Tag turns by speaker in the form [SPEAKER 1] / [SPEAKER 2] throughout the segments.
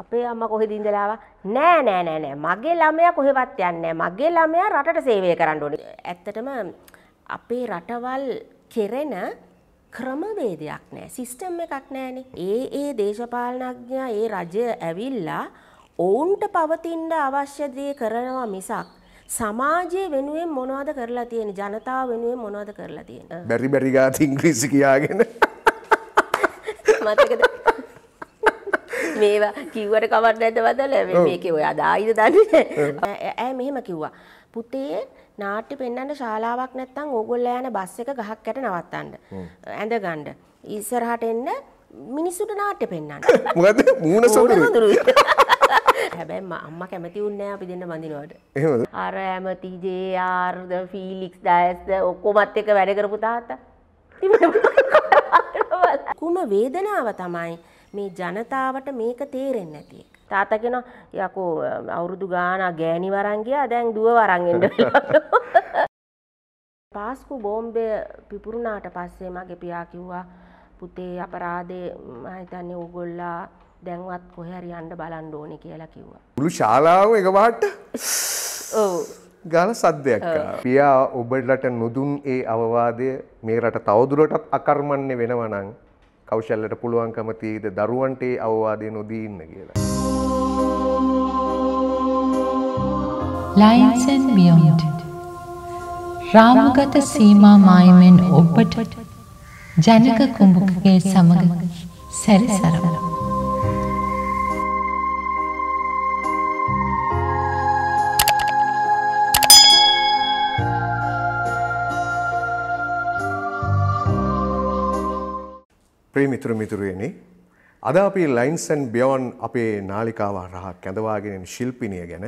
[SPEAKER 1] අපේ අම්මා කොහෙද ඉඳලා නෑ නෑ නෑ නෑ මගේ ළමයා කොහෙවත් යන්නේ නෑ මගේ ළමයා රටට සේවය කරන්න ඕනේ ඇත්තටම අපේ රටවල් කෙරෙන ක්‍රමවේදයක් නෑ සිස්ටම් එකක් නෑනේ ඒ ඒ දේශපාලනඥයා ඒ රජය ඇවිල්ලා ඔවුන්ට පවතින්න අවශ්‍ය දේ කරනවා මිසක් සමාජය වෙනුවෙන් මොනවද කරලා තියෙන ජනතාව වෙනුවෙන් මොනවද කරලා තියෙන
[SPEAKER 2] බැරි බැරිගාති ඉංග්‍රීසි කියාගෙන
[SPEAKER 1] මතකද මේවා කිව්වට කමක් නැද්ද වදල මේකේ ඔය අදායිද දන්නේ ඈ මෙහෙම කිව්වා පුතේ නාට්‍ය පෙන්වන්න ශාලාවක් නැත්නම් ඕගොල්ලෝ යන බස් එක ගහක් යට නවත්තන්න ඇඳ ගන්න ඉස්සරහට එන්න මිනිස්සුට නාට්‍ය පෙන්වන්න
[SPEAKER 2] මොකද මූණ සොඳුරුයි
[SPEAKER 1] හැබැයි අම්ම කැමති උන්නේ අපි දෙන්න බඳිනවට එහෙමද අර ඇමති ජේ.ආර් ද ෆීලික්ස් ඩයස් ද ඔක්කොමත් එක වැඩ කරපු තාත්තා කුම වේදනාව තමයි මේ ජනතාවට මේක තේරෙන්නේ නැති එක. තාත්තා කියනවා යකෝ අවුරුදු ගාන ගෑණි වරන් ගියා දැන් දුව වරන් එන්න පාස්කු බෝම්බය පිපුරුණාට පස්සේ මගේ පියා කිව්වා පුතේ අපරාධේ මම හිතන්නේ ඕගොල්ලා දැන්වත් කොහේ හරි යන්න බලන්න ඕනේ කියලා කිව්වා.
[SPEAKER 2] මුළු ශාලාව එකපාරට ඔව් ගාන සද්දයක් පියා ඔබලට නොදුන් ඒ අවවාදය මේ රට තවදුරටත් අකර්මණ්‍ය වෙනවා නම් කෞශල්ලට පුළුවන්කම තියේද දරුවන්ට අවවාදය නොදී ඉන්න කියලා.
[SPEAKER 1] Lines and Beyond රාමගත සීමා මායමෙන් ඔබට ජනක කුඹුකගේ සමග
[SPEAKER 3] සැරිසරමු.
[SPEAKER 2] අපේ මිතුරු මිතුරුවනි අද අපි ලයින්සන් බියෝන් අපේ නාලිකාව රහ කැඳවාගෙනෙන් ශිල්පිනිය ගැන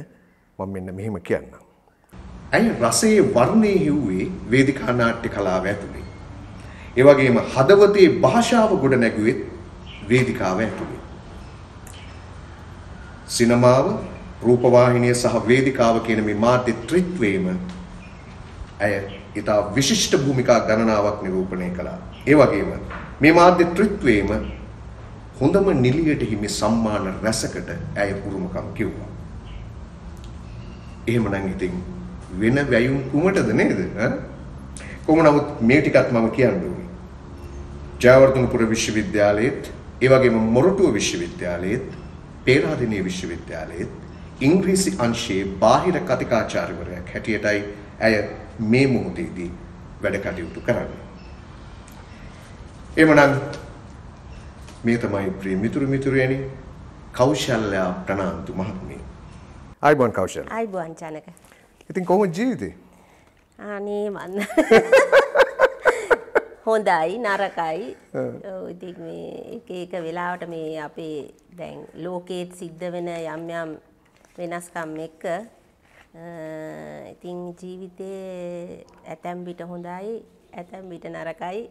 [SPEAKER 2] මම මෙන්න මෙහෙම කියන්න. ඇයි රසේ වර්ණය හිව්වේ වේදිකා නාට්‍ය කලාව ඇතුළේ. ඒවගේම හදවතේ භාෂාව ගොඩ නැගුවෙත් වේදිකාව ඇතුළේ. සිනමාව රූපවාහිනය සහ වේදිකාව කියන මේ මාධ්‍ය ත්‍රිත්වයේම ඇය ඉතා විශිෂ්ට භූමිකා ගණනාවක් නිරූපණය කළා. ඒ වගේම මේ මාධ්‍යත්‍රිත්වයේම හොඳම නිලියට හිමි සම්මාන රැසකට ඇය උරුමකම් කිව්වා. එහෙමනම් ඉතින් වෙන වැයුම් කුමටද නේද? කොහොම නමුත් මේ ටිකත් මම කියන්න ඕනේ. ජයවර්ධනපුර විශ්වවිද්‍යාලයේත්, ඒ වගේම මොරටුව විශ්වවිද්‍යාලයේත්, පේරාදෙණිය විශ්වවිද්‍යාලයේත් ඉංග්‍රීසි අංශයේ බාහිර කතිකාචාර්යවරයෙක් හැටියටයි ඇය මේ මොහොතේදී වැඩ කටයුතු කරන්නේ. එහෙමනම් මේ තමයි ප්‍රිය මිතුරු මිතුරියනි කෞශල්‍යා ප්‍රනාන්තු මහත්මිය. ආයිබෝන් කෞශල්.
[SPEAKER 1] ආයිබෝන් චනක.
[SPEAKER 2] ඉතින් කොහොමද ජීවිතේ?
[SPEAKER 1] අනේ මන්න. හොඳයි නරකයි. ඉතින් මේ එක එක වෙලාවට මේ අපේ දැන් ලෝකේත් සිද්ධ වෙන යම් යම් වෙනස්කම් එක්ක ඉතින් ජීවිතේ ඇතැම් විට හොඳයි ඇතැම් විට නරකයි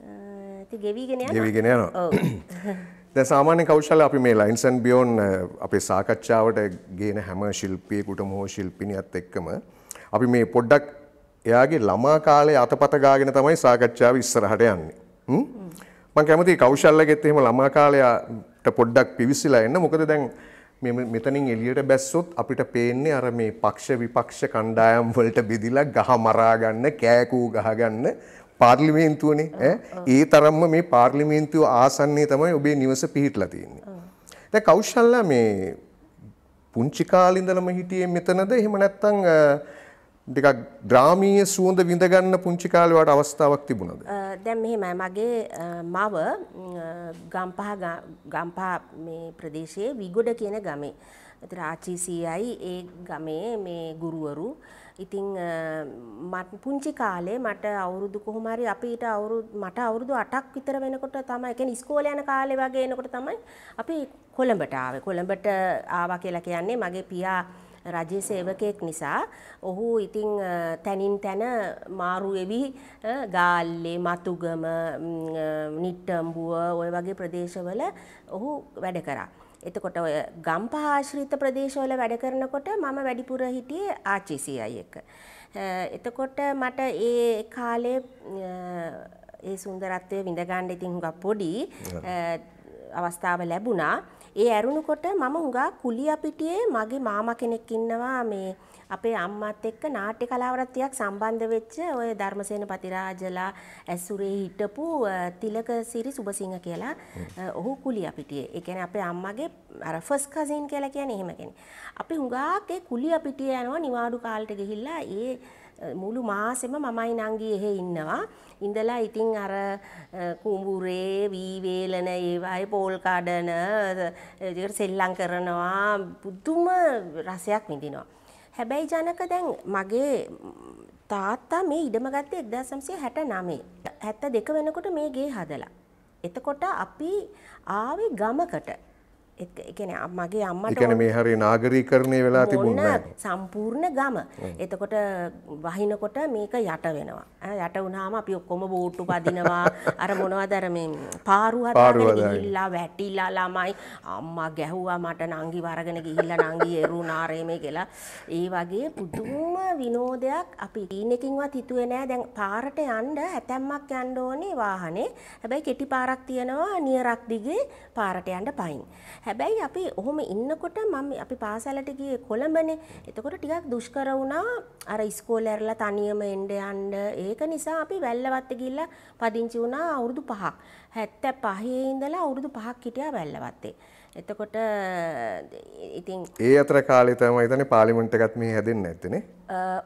[SPEAKER 1] ඇති ගෙවීගෙන ගෙවීගෙන යනවා
[SPEAKER 2] දැන් සාමාන්‍ය කෞශල අපි මේ ලයින්ස් ඇන් බියොන් අපේ සාකච්ඡාවට ගේන හැම ශිල්පියෙකුටම හෝ ශිල්පිනියත් එක්කම අපි මේ පොඩ්ඩක් එයාගේ ළමා කාලේ අතපත ගාගෙන තමයි සාකච්ඡාව ඉස්සරහට යන්නේ මං කැමති කෞශල්ලගෙත් එහෙම ළමා කාලයට පොඩ්ඩක් පිවිසිලා එන්න මොකද දැන් මෙතනින් එළියට බැස්සොත් අපිට පේන්නේ අර මේ පක්ෂ විපක්ෂ කණ්ඩායම් වලට බෙදිලා ගහ මරා ගන්න කෑකූ ගහ ගන්න පාර්ලිමේන්තුවනේ ඒ තරම්ම මේ පාර්ලිමේන්තුව ආසන්නේ තමයි ඔබේ නිවස පිහිටලා තියෙන්නේ. දැන් කෞශල්ලා මේ පුංචි කාලේ ඉඳලම හිටියේ මෙතනද එහෙම නැත්නම් ටිකක් ග්‍රාමීය සුවඳ විඳ ගන්න පුංචි කාලේ වාට අවස්ථාවක් තිබුණද?
[SPEAKER 1] දැන් මෙහෙමයි මගේ මව ගම්පහ ගම්පහ මේ ප්‍රදේශයේ විගොඩ කියන ගමේ. ඒතර ආචී සීයයි ඒ ගමේ මේ ගුරුවරු ඉතිං මට පුංචි කාලේ මට අවුරුදු කොහොමරි අපිට අවුරු මට අවුරුදු අටක් විතර වෙනකොට තමයි එකෙන් ස්කෝල යන කාලේ වගේ එනකොට තමයි අපි කොළඹට ආවේ කොළඹට ආවා කියලා කියන්නේ මගේ පියා රජයේ සේවකයෙක් නිසා ඔහු ඉතිං තැනින් තැන මාරුවෙවි ගාල්ලේ මතුගම නිට්ටම්බුව ඔය වගේ ප්‍රදේශවල ඔහු වැඩ කරා. එතකොට ඔය ගම්පහ ආශ්‍රිත ප්‍රදේශවල වැඩ කරනකොට මම වැඩිපුර හිටියේ ආචිසියයි එක. එතකොට මට ඒ කාලේ ඒ සුන්දරත්වය විඳගන්න ඉතින් හුඟක් පොඩි අවස්ථාව ලැබුණා. ඒ ඇරුණුකොට මම හුඟා කුලිය පිටියේ මගේ මාමා කෙනෙක් ඉන්නවා මේ අපේ අම්මත් එක්ක නාට්‍ය කලාවරත්තියක් සම්බන්ධ වෙච්ච ඔය ධර්මසේන පතිරාජලා ඇසුරේ හිටපු තිලක සිරි සුබසිංහ කියලා ඔහු කුලිය අපිටියේ. ඒ කියන්නේ අපේ අම්මගේ අර ෆස්ට් කසින් කියලා කියන්නේ එහෙම කෙනෙක්. අපි හුඟක් ඒ කුලිය අපිටිය යනවා නිවාඩු කාලට ගිහිල්ලා ඒ මුළු මාසෙම මමයි නංගී එහෙ ඉන්නවා. ඉඳලා ඉතින් අර කුඹුරේ වී වේලන ඒවායි පෝල් කඩන ඒකට සෙල්ලම් කරනවා පුදුම රසයක් විඳිනවා. හැබැයි ජනක දැන් මගේ තාත්තා මේ ඉඩම ගත්තේ 1969. 72 වෙනකොට මේ ගේ හදලා. එතකොට අපි ආවේ ගමකට. එකන මගේ අම්මට එකන මේ
[SPEAKER 2] හරි නාගරීකරණය වෙලා තිබුණ
[SPEAKER 1] සම්පූර්ණ ගම එතකොට වහිනකොට මේක යට වෙනවා යට වනාම අපි ඔක්කොම බෝට්ටු පදිනවා අර මොනවදරම පාරුවල්ලා වැටිලා ළමයි අම්මා ගැහ්වා මට නංගි වරගෙන ගිහිල්ල නංගි එරු නාරයමය කියලා ඒ වගේ පුදුම විනෝදයක් අපි ඊනකින්වත් හිතුවේ නෑ දැන් පාරට යන්ඩ ඇතැම්මක් යන්ඩෝනේ වාහනේ හැබැයි කෙටි පාරක් තියෙනවා නියරක් දිගේ පාරට යන්ඩ පයින් හැ හැබැයි අපි ඔහොම ඉන්නකොට මම අපි පාසලට ගියේ කොළඹනේ. එතකොට ටිකක් දුෂ්කර වුණා. අර ඉස්කෝලේ ඇරලා තනියම එන්න යන්න. ඒක නිසා අපි වැල්ලවත්ත ගිහිල්ලා පදිංචි වුණා අවුරුදු 5ක්. 75 ඉඳලා අවුරුදු 5ක් හිටියා වැල්ලවත්තේ. එතකොට ඉතින්
[SPEAKER 2] ඒ අතර කාලේ තමයි ඉතින් පාර්ලිමේන්තු එකත් මේ හැදෙන්න ඇත්තනේ.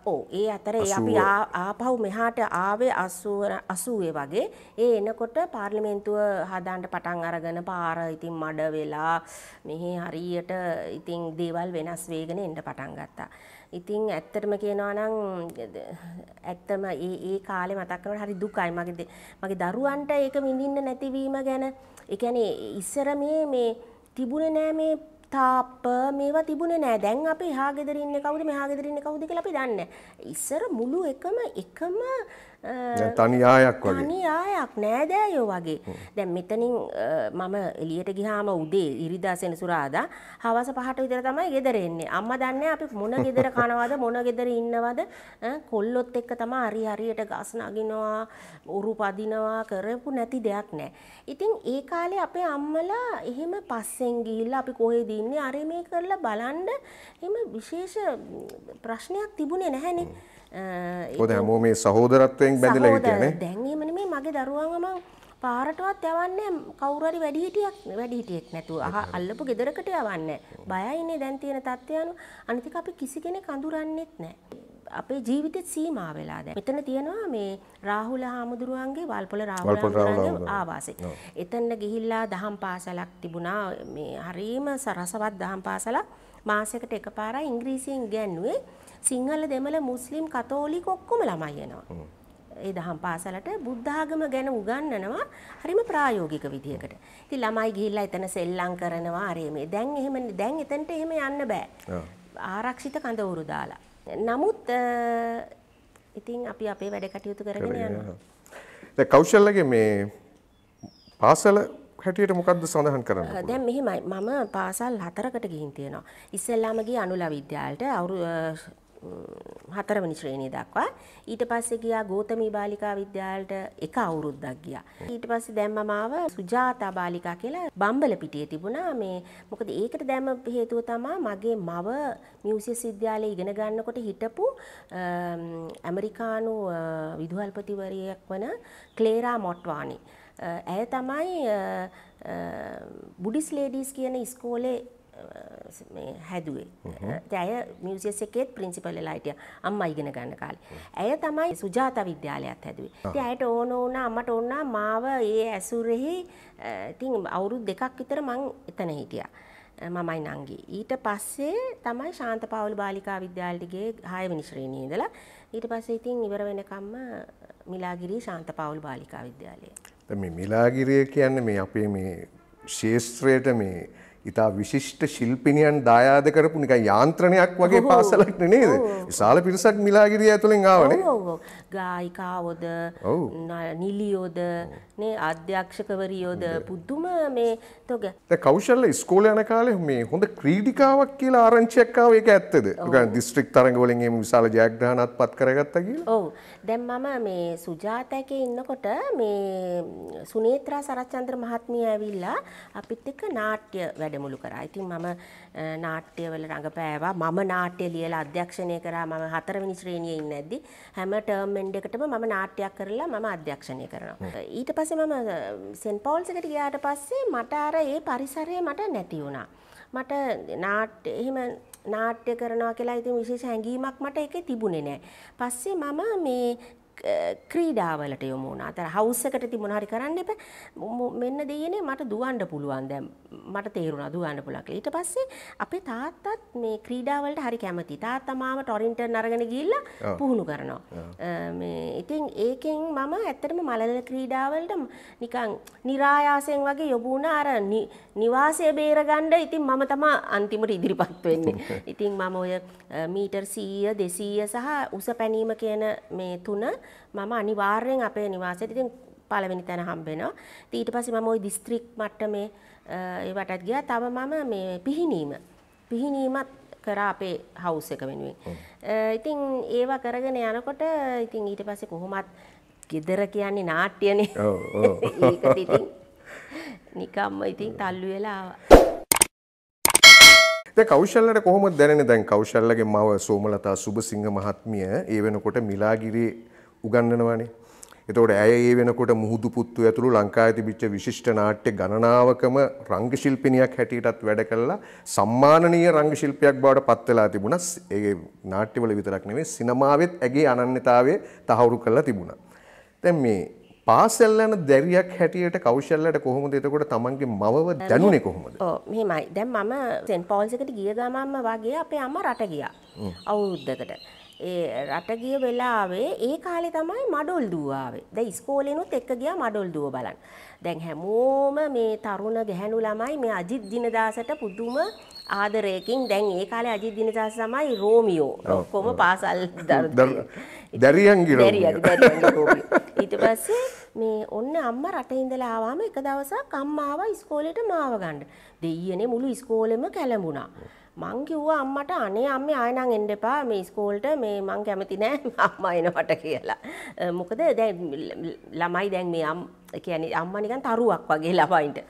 [SPEAKER 1] ඔව් ඒ අතර අපි ආපහු මෙහාට ආවේ 80 80 වගේ. ඒ එනකොට පාර්ලිමේන්තුව හදාන්න පටන් අරගෙන පාර ඉතින් මඩ වෙලා මෙහි හරියට ඉතින් දේවල් වෙනස් වෙගෙන එන්න පටන් ගත්තා. ඉතින් ඇත්තටම කියනවා නම් ඇත්තම ඒ ඒ කාලේ මතක් කරනකොට හරි දුකයි මගේ මගේ දරුවන්ට ඒක විඳින්න නැතිවීම ගැන. ඒ කියන්නේ ඉස්සර මේ මේ තිබුණේ නෑ මේ තාප්ප මේවා තිබුණේ නෑ. දැන් අපි එහා ගෙදර ඉන්නේ කවුද මෙහා ගෙදර ඉන්නේ කවුද කියලා අපි දන්නේ නෑ. ඉස්සර මුළු එකම එකම තනි ආයක් වගේ තනි ආයක් නෑ දෑයෝ වගේ. දැන් මෙතනින් මම එළියට ගියාම උදේ ඉරිදා සෙනසුරාදා හවස 5ට විතර තමයි ගෙදර එන්නේ. අම්මා දන්නේ අපි මොන ගෙදර කනවද මොන ගෙදර ඉන්නවද කොල්ලොත් එක්ක තමයි හරි හරියට ගස් නගිනවා උරු පදිනවා කරපු නැති දෙයක් නෑ. ඉතින් ඒ කාලේ අපේ අම්මලා එහෙම පස්සෙන් ගිහිල්ලා අපි කොහෙද ඉන්නේ අර මේ කරලා බලන්න එහෙම විශේෂ ප්‍රශ්නයක් තිබුණේ නැහැනේ. ඔද හැමෝ
[SPEAKER 2] මේ සහෝදරත්වයෙන් බැඳලා හිටියනේ
[SPEAKER 1] දැන් එහෙම නෙමෙයි මගේ දරුවාව මම පාරටවත් යවන්නේ කවුරු හරි වැඩිහිටියක් වැඩිහිටියෙක් නැතුව අහ අල්ලපු ගෙදරකට යවන්නේ බයයිනේ දැන් තියෙන තත්ත්වයන් අනිතික අපි කිසි කෙනෙක් අඳුරන්නේත් නැහැ අපේ ජීවිතෙත් සීමා වෙලා දැන් මෙතන තියෙනවා මේ රාහුල හාමුදුරුවන්ගේ වල්පොල රාහුල ආවාසය. එතන ගිහිල්ලා දහම් පාසලක් තිබුණා මේ හරීම රසවත් දහම් පාසලක් මාසයකට එකපාරයි ඉංග්‍රීසියෙන් ඉගෙනුවේ සිංහල දෙමළ මුස්ලිම් කතෝලික ඔක්කොම ළමයි එනවා. ඒ දහම් පාසලට බුද්ධාගම ගැන උගන්වනවා හරිම ප්‍රායෝගික විදිහකට. ඉතින් ළමයි ගිහිල්ලා එතන සෙල්ලම් කරනවා හරි මේ. දැන් එහෙම දැන් එතනට එහෙම යන්න බෑ. ආරක්ෂිත කඳවුරු දාලා. නමුත් ඉතින් අපි අපේ වැඩ කටයුතු කරගෙන යනවා.
[SPEAKER 2] දැන් කෞශල්‍යගේ මේ පාසල හැටියට මොකක්ද සඳහන් කරන්නේ?
[SPEAKER 1] දැන් මෙහෙමයි මම පාසල් හතරකට ගිහින් තියෙනවා. ඉස්සෙල්ලාම ගියේ අනුලා විද්‍යාලයට අවුරු හතරවනි ශ්‍රේණිය දක්වා ඊට පස්සේ ගියා ගෝතමී බාලිකා විද්‍යාලයට එක අවුරුද්දක් ගියා ඊට පස්සේ දැම්ම මාව සුජාතා බාලිකා කියලා බම්බල පිටියේ තිබුණා මේ මොකද ඒකට දැම්ම හේතුව තමයි මගේ මව මියුසියස් විද්‍යාලයේ ඉගෙන ගන්නකොට හිටපු ඇමරිකානු විදුහල්පතිවරියක් වන ක්ලේරා මොට්වානි ඇය තමයි බුඩිස් ලේඩීස් කියන ඉස්කෝලේ හැදුවේ ඇය මියසිස් එකේත් පින්සිපල්ලා හිටිය අම්මා ඉගෙන ගන්න කාලේ. ඇය තමයි සුජාත විද්‍යාලයත් හැදුවේ. ඉතින් ඇයට ඕන වුණා අම්මට ඕන මාව ඒ ඇසුරෙහි ඉතින් අවුරුදු දෙකක් විතර මං එතන හිටියා. මමයි නංගි. ඊට පස්සේ තමයි ශාන්ත පවුල් බාලිකා විද්‍යාලයේගේ 6 වෙනි ශ්‍රේණියේ ඉඳලා ඊට පස්සේ ඉතින් ඉවර වෙනකම්ම මිලාගිරි ශාන්ත පවුල් බාලිකා විද්‍යාලය.
[SPEAKER 2] දැන් මේ මිලාගිරිය කියන්නේ මේ අපේ මේ ශාස්ත්‍රයට මේ ඉතා විශිෂ්ට ශිල්පිනියන් දායාද කරපු නිකන් යාන්ත්‍රණයක් වගේ පාසලක් නේද? විශාල පිරිසක් මිලාගිරිය ඇතුලෙන් ආවනේ.
[SPEAKER 1] ඔව් ඔව්. ගායිකාවෝද, නිලියෝද, නේ අධ්‍යක්ෂකවරියෝද පුද්දුම මේ තොග
[SPEAKER 2] කෞශල්ල ස්කෝල යන කාලේ මේ හොඳ ක්‍රීඩිකාවක් කියලා ආරංචියක්කාව ඒක ඇත්තද දිස්ත්‍රික් තරඟවලින් මේ විශාල ජයග්‍රහණත් පත් කරගත්ත
[SPEAKER 1] කියලා ඔව් දැන් මම මේ සුජාතකේ ඉන්නකොට මේ සුනේත්‍රා සරච්චන්ද්‍ර මහත්මිය ඇවිල්ලා අපිත් එක්ක නාට්‍ය වැඩමුළු කරා. ඉතින් මම නාට්‍යවල රඟපෑවා. මම නාට්‍ය ලියලා අධ්‍යක්ෂණය කරා. මම හතරවෙනි ශ්‍රේණියේ ඉන්නේ නැද්දි හැම ටර්ම් එන්ඩ් එකටම මම නාට්‍යයක් කරලා මම අධ්‍යක්ෂණය කරනවා. ඊට පස්සේ මම සෙන්ට් පෝල්ස් එකට ගියාට පස්සේ මට අර ඒ පරිසරය මට නැති වුණා. මට නාට්‍ය එහෙම නාට්‍ය කරනවා කියලා ඉතින් විශේෂ හැඟීමක් මට ඒකේ තිබුණේ නැහැ. පස්සේ මම මේ ක්‍රීඩාවලට යොමු වුණා. අතර හවුස් එකට ඉතින් මොනාරි කරන්න එපා. මෙන්න දෙයනේ මට දුවන්න පුළුවන් දැන්. මට තේරුණා දුවන්න පුළුවන් කියලා. ඊට පස්සේ අපේ තාත්තත් මේ ක්‍රීඩාවලට හරි කැමති. තාත්තා මාව ටොරින්ටන් අරගෙන ගිහිල්ලා පුහුණු කරනවා. මේ ඉතින් ඒකෙන් මම ඇත්තටම මලල ක්‍රීඩාවලට නිකන් નિરાයාසයෙන් වගේ යොමු වුණා අර නිවාසය බේරගණ්ඩ ඉතින් මම තම අන්තිමට ඉදිරිපත් වෙන්නේ. ඉතින් මම ඔය මීටර් සීය දෙසීය සහ උස පැනීම කියන මේ තුන මම අනිවාර්යෙන් අපේ නිවාසයට ඉතින් පළවෙනි තැන හම්බෙනවා. ඊට පස්සේ මම ওই දිස්ත්‍රික් මට්ටමේ ඒ වටත් ගියා. තව මම මේ පිහිනීම. පිහිනීමත් කරා අපේ හවුස් එක වෙනුවෙන්. ඉතින් ඒවා කරගෙන යනකොට ඉතින් ඊට පස්සේ කොහොමත් ගෙදර කියන්නේ නාට්‍යනේ. ඔව් ඔව්. ඒකට ඉතින් නිකම්ම ඉතින් තල්ලු වෙලා ආවා.
[SPEAKER 2] කෞශල්ලට කොහොම දැනෙන දැන් කෞශල්ලගේ මව සෝමලතා සුභසිංහ මහත්මිය ඒ වෙනකොට මිලාගිරේ උගන්නනවානේ. එතකොට ඇය ඒ වෙනකොට මුහුදු පුත්තු ඇතුළු ලංකාවේ තිබිච්ච විශිෂ්ට නාට්‍ය ගණනාවකම රංග ශිල්පිනියක් හැටියටත් වැඩ කළා. සම්මානීය රංග ශිල්පියක් බවට පත් වෙලා තිබුණා. ඒ නාට්‍යවල විතරක් නෙවෙයි සිනමාවෙත් ඇගේ අනන්‍යතාවය තහවුරු කරලා තිබුණා. දැන් මේ පාසල්ලන දැරියක් හැටියට කෞශල්ලට කොහොමද එතකොට තමන්ගේ මවව දැනුනේ කොහොමද
[SPEAKER 1] මෙහෙමයි දැන් මම සෙන් පෝල්සකට ගිය ගමන්ම වගේ අපේ අම්ම රට ගියා අවුරුද්දකට ඒ රට ගිය වෙලාවේ ඒ කාලේ තමයි මඩොල් දුව ආවේ. දැන් ඉස්කෝලේනොත් එක්ක ගියා මඩොල් දුව බලන්න. දැන් හැමෝම මේ තරුණ ගැහැණු ළමයි මේ අජිත් දිනදාසට පුදුම ආදරයකින් දැන් ඒ කාලේ අජිත් දිනදාස තමයි රෝමියෝ. ඔක්කොම පාසල් දරුවෝ.
[SPEAKER 2] දැරියන්ගේ රෝමියෝ.
[SPEAKER 1] ඊට පස්සේ මේ ඔන්න අම්මා රට ඉඳලා ආවම එක දවසක් අම්මා ආවා ඉස්කෝලේට මාව ගන්න. දෙයියනේ මුළු ඉස්කෝලෙම කැළඹුණා. මං කිව්වා අම්මට අනේ අම්මේ ආය නම් එන්න එපා මේ ඉස්කෝලේට මේ මං කැමති නෑ අම්මා එනවට කියලා. මොකද දැන් ළමයි දැන් මේ අම් කියන්නේ අම්මා නිකන් තරුවක් වගේ ළමයින්ට.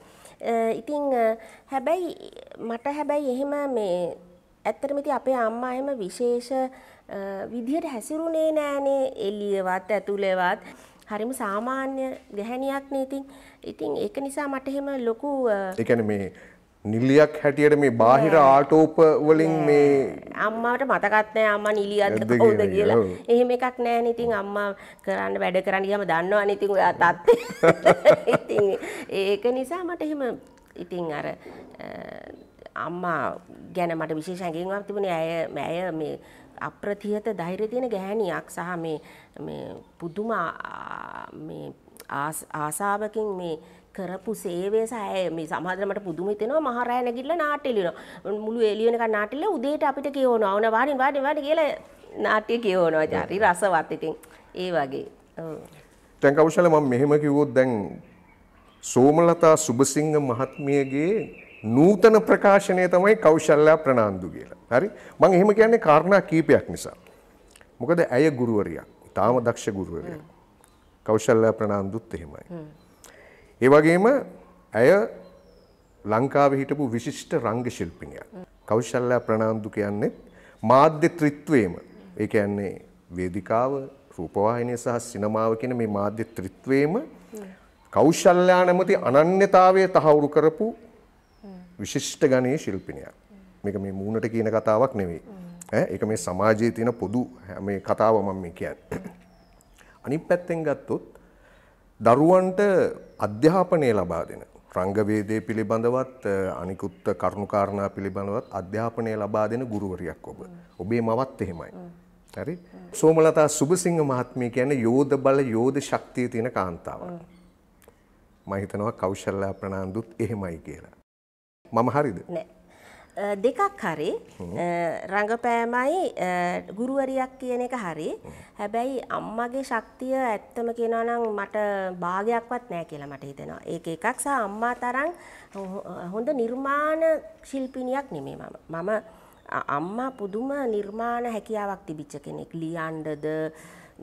[SPEAKER 1] ඉතින් හැබැයි මට හැබැයි එහෙම මේ ඇත්තටම ඉතින් අපේ අම්මා එහෙම විශේෂ විදිහට හැසිරුණේ නෑනේ එළියවත් ඇතුළේවත් හරිම සාමාන්‍ය ගැහැණියක් නේ ඉතින්. ඉතින් ඒක නිසා මට එහෙම ලොකු ඒ
[SPEAKER 2] කියන්නේ මේ නිලියක් හැටියට මේ බාහිර ආටෝප වලින් මේ
[SPEAKER 1] අම්මාට මතකත් නෑ අම්මා නිලියක්ද කොහොමද කියලා. එහෙම එකක් නෑනේ ඉතින් අම්මා කරන්න වැඩ කරන්න ගියාම දන්නවනේ ඉතින් ඔයා තත්ත්වය. ඉතින් ඒක නිසා මට එහෙම ඉතින් අර අම්මා ගැන මට විශේෂ හැඟීමක් තිබුණේ ඇය ඇය මේ අප්‍රතිහත ධෛර්යය තියෙන ගැහැණියක් සහ මේ මේ පුදුම මේ ආසාවකින් මේ කරපු සේවය සෑ මේ සමහරකට පුදුම හිතෙනවා මහ රෑ නැගිටලා නාට්‍ය ලියනවා මුළු එළිය වෙනකන් නාට්‍ය ලියලා උදේට අපිට කියවනවා ඕන වාඩි වාඩි වාඩි කියලා නාට්‍ය කියවනවා හරි රසවත් ඉතින් ඒ වගේ
[SPEAKER 2] දැන් කෞශල මම මෙහෙම කිව්වොත් දැන් සෝමලතා සුබසිංහ මහත්මියගේ නූතන ප්‍රකාශනය තමයි කෞශල්‍යා ප්‍රනාන්දු කියලා. හරි? මම එහෙම කියන්නේ කාරණා කීපයක් නිසා. මොකද ඇය ගුරුවරියක්. තාම දක්ෂ ගුරුවරියක්. කෞශල්‍යා ප්‍රනාන්දුත් එහෙමයි. ඒ වගේම ඇය ලංකාවේ හිටපු විශිෂ්ට රංග ශිල්පිනියක්. කෞශල්‍යා ප්‍රනාන්දු කියන්නේ මාධ්‍ය ත්‍රිත්වයේම. ඒ කියන්නේ වේදිකාව, රූපවාහිනිය සහ සිනමාව කියන මේ මාධ්‍ය ත්‍රිත්වයේම කෞශල්‍යා නැමැති අනන්‍යතාවය තහවුරු කරපු විශිෂ්ට ගණයේ ශිල්පිනියක්. මේක මේ මූණට කියන කතාවක් නෙවෙයි. ඈ ඒක මේ සමාජයේ තියෙන පොදු මේ කතාව මම මේ කියන්නේ. අනිත් පැත්තෙන් ගත්තොත් දරුවන්ට අධ්‍යාපනය ලබා දෙන රංගවේදය පිළිබඳවත් අනිකුත් කරුණුකාරණා පිළිබඳවත් අධ්‍යාපනය ලබා දෙන ගුරුවරියක් ඔබ. ඔබේ මවත් එහෙමයි. හරි? සෝමලතා සුබසිංහ මහත්මිය කියන්නේ යෝධ බල යෝධ ශක්තිය තියෙන කාන්තාවක්. මම හිතනවා කෞශල්‍යා ප්‍රනාන්දුත් එහෙමයි කියලා. මම හරිද
[SPEAKER 1] දෙකක් හරි රඟපෑමයි ගුරුවරියක් කියන එක හරි හැබැයි අම්මගේ ශක්තිය ඇත්තම කියනවා නම් මට භාගයක්වත් නැහැ කියලා මට හිතෙනවා. ඒක එකක් සහ අම්මා තරම් හොඳ නිර්මාණ ශිල්පිනියක් නෙමෙයි මම. මම අම්මා පුදුම නිර්මාණ හැකියාවක් තිබිච්ච කෙනෙක්. ලියන්නද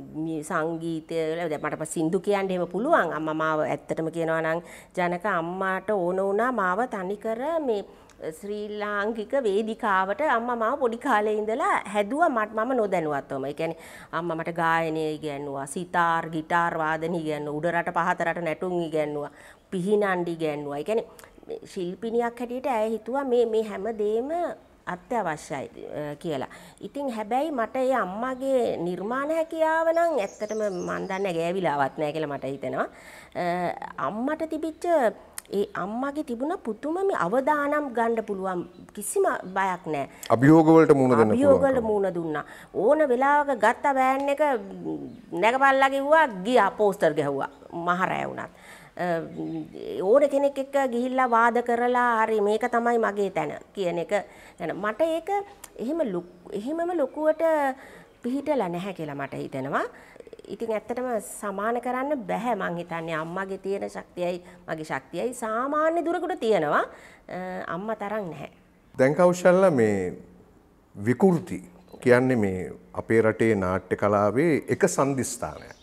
[SPEAKER 1] සංගීතය වල දැන් මට සින්දු කියන්න එහෙම පුළුවන් අම්මා මාව ඇත්තටම කියනවා නම් ජනක අම්මාට ඕන වුණා මාව තනිකර මේ ශ්‍රී ලාංකික වේදිකාවට අම්මා මාව පොඩි කාලේ ඉඳලා හැදුවා මට මම නොදැනුවත්වම. ඒ කියන්නේ අම්මා මට ගායනය ඉගෙනුවා, සිතාර්, গিitar වාදන ඉගෙනුවා, උඩරට පහතරට නැටුම් ඉගෙනුවා, පිහිනන්ඩි ඉගෙනුවා. ඒ කියන්නේ ශිල්පිනියක් හැටියට ඇය හිතුවා මේ මේ හැම දෙෙම අත්‍යවශ්‍යයි කියලා. ඉතින් හැබැයි මට ඒ අම්මගේ නිර්මාණ හැකියාව නම් ඇත්තටම මන් දන්නේ ගෑවිලාවක් නැහැ කියලා මට හිතෙනවා. අම්මට තිබිච්ච ඒ අම්මගේ තිබුණ පුතුම මේ අවදානම් ගන්න පුළුවන් කිසිම බයක් නැහැ.
[SPEAKER 2] අභියෝගවලට මුහුණ දෙන්න පුළුවන්. අභියෝගවලට
[SPEAKER 1] මුහුණ දුන්නා. ඕන වෙලාවක ගත්ත වෑන් එක නැගපල්ලා ගිහුවා ගියා පෝස්ටර් ගැහුවා. මහරෑ වුණත්. ඕන කෙනෙක් එක්ක ගිහිල්ලා වාද කරලා හරි මේක තමයි මගේ තැන කියන එක දැන මට ඒක එහෙම එහෙමම ලොකුවට පිහිටලා නැහැ කියලා මට හිතෙනවා. ඉතින් ඇත්තටම සමාන කරන්න බැහැ මං හිතන්නේ අම්මගේ තියෙන ශක්තියයි මගේ ශක්තියයි සාමාන්‍ය දුරකට තියෙනවා. අම්මා තරම් නැහැ.
[SPEAKER 2] දැන් කෞශල්ල මේ විකෘති කියන්නේ මේ අපේ රටේ නාට්‍ය කලාවේ එක සම්දිස්ථානයක්.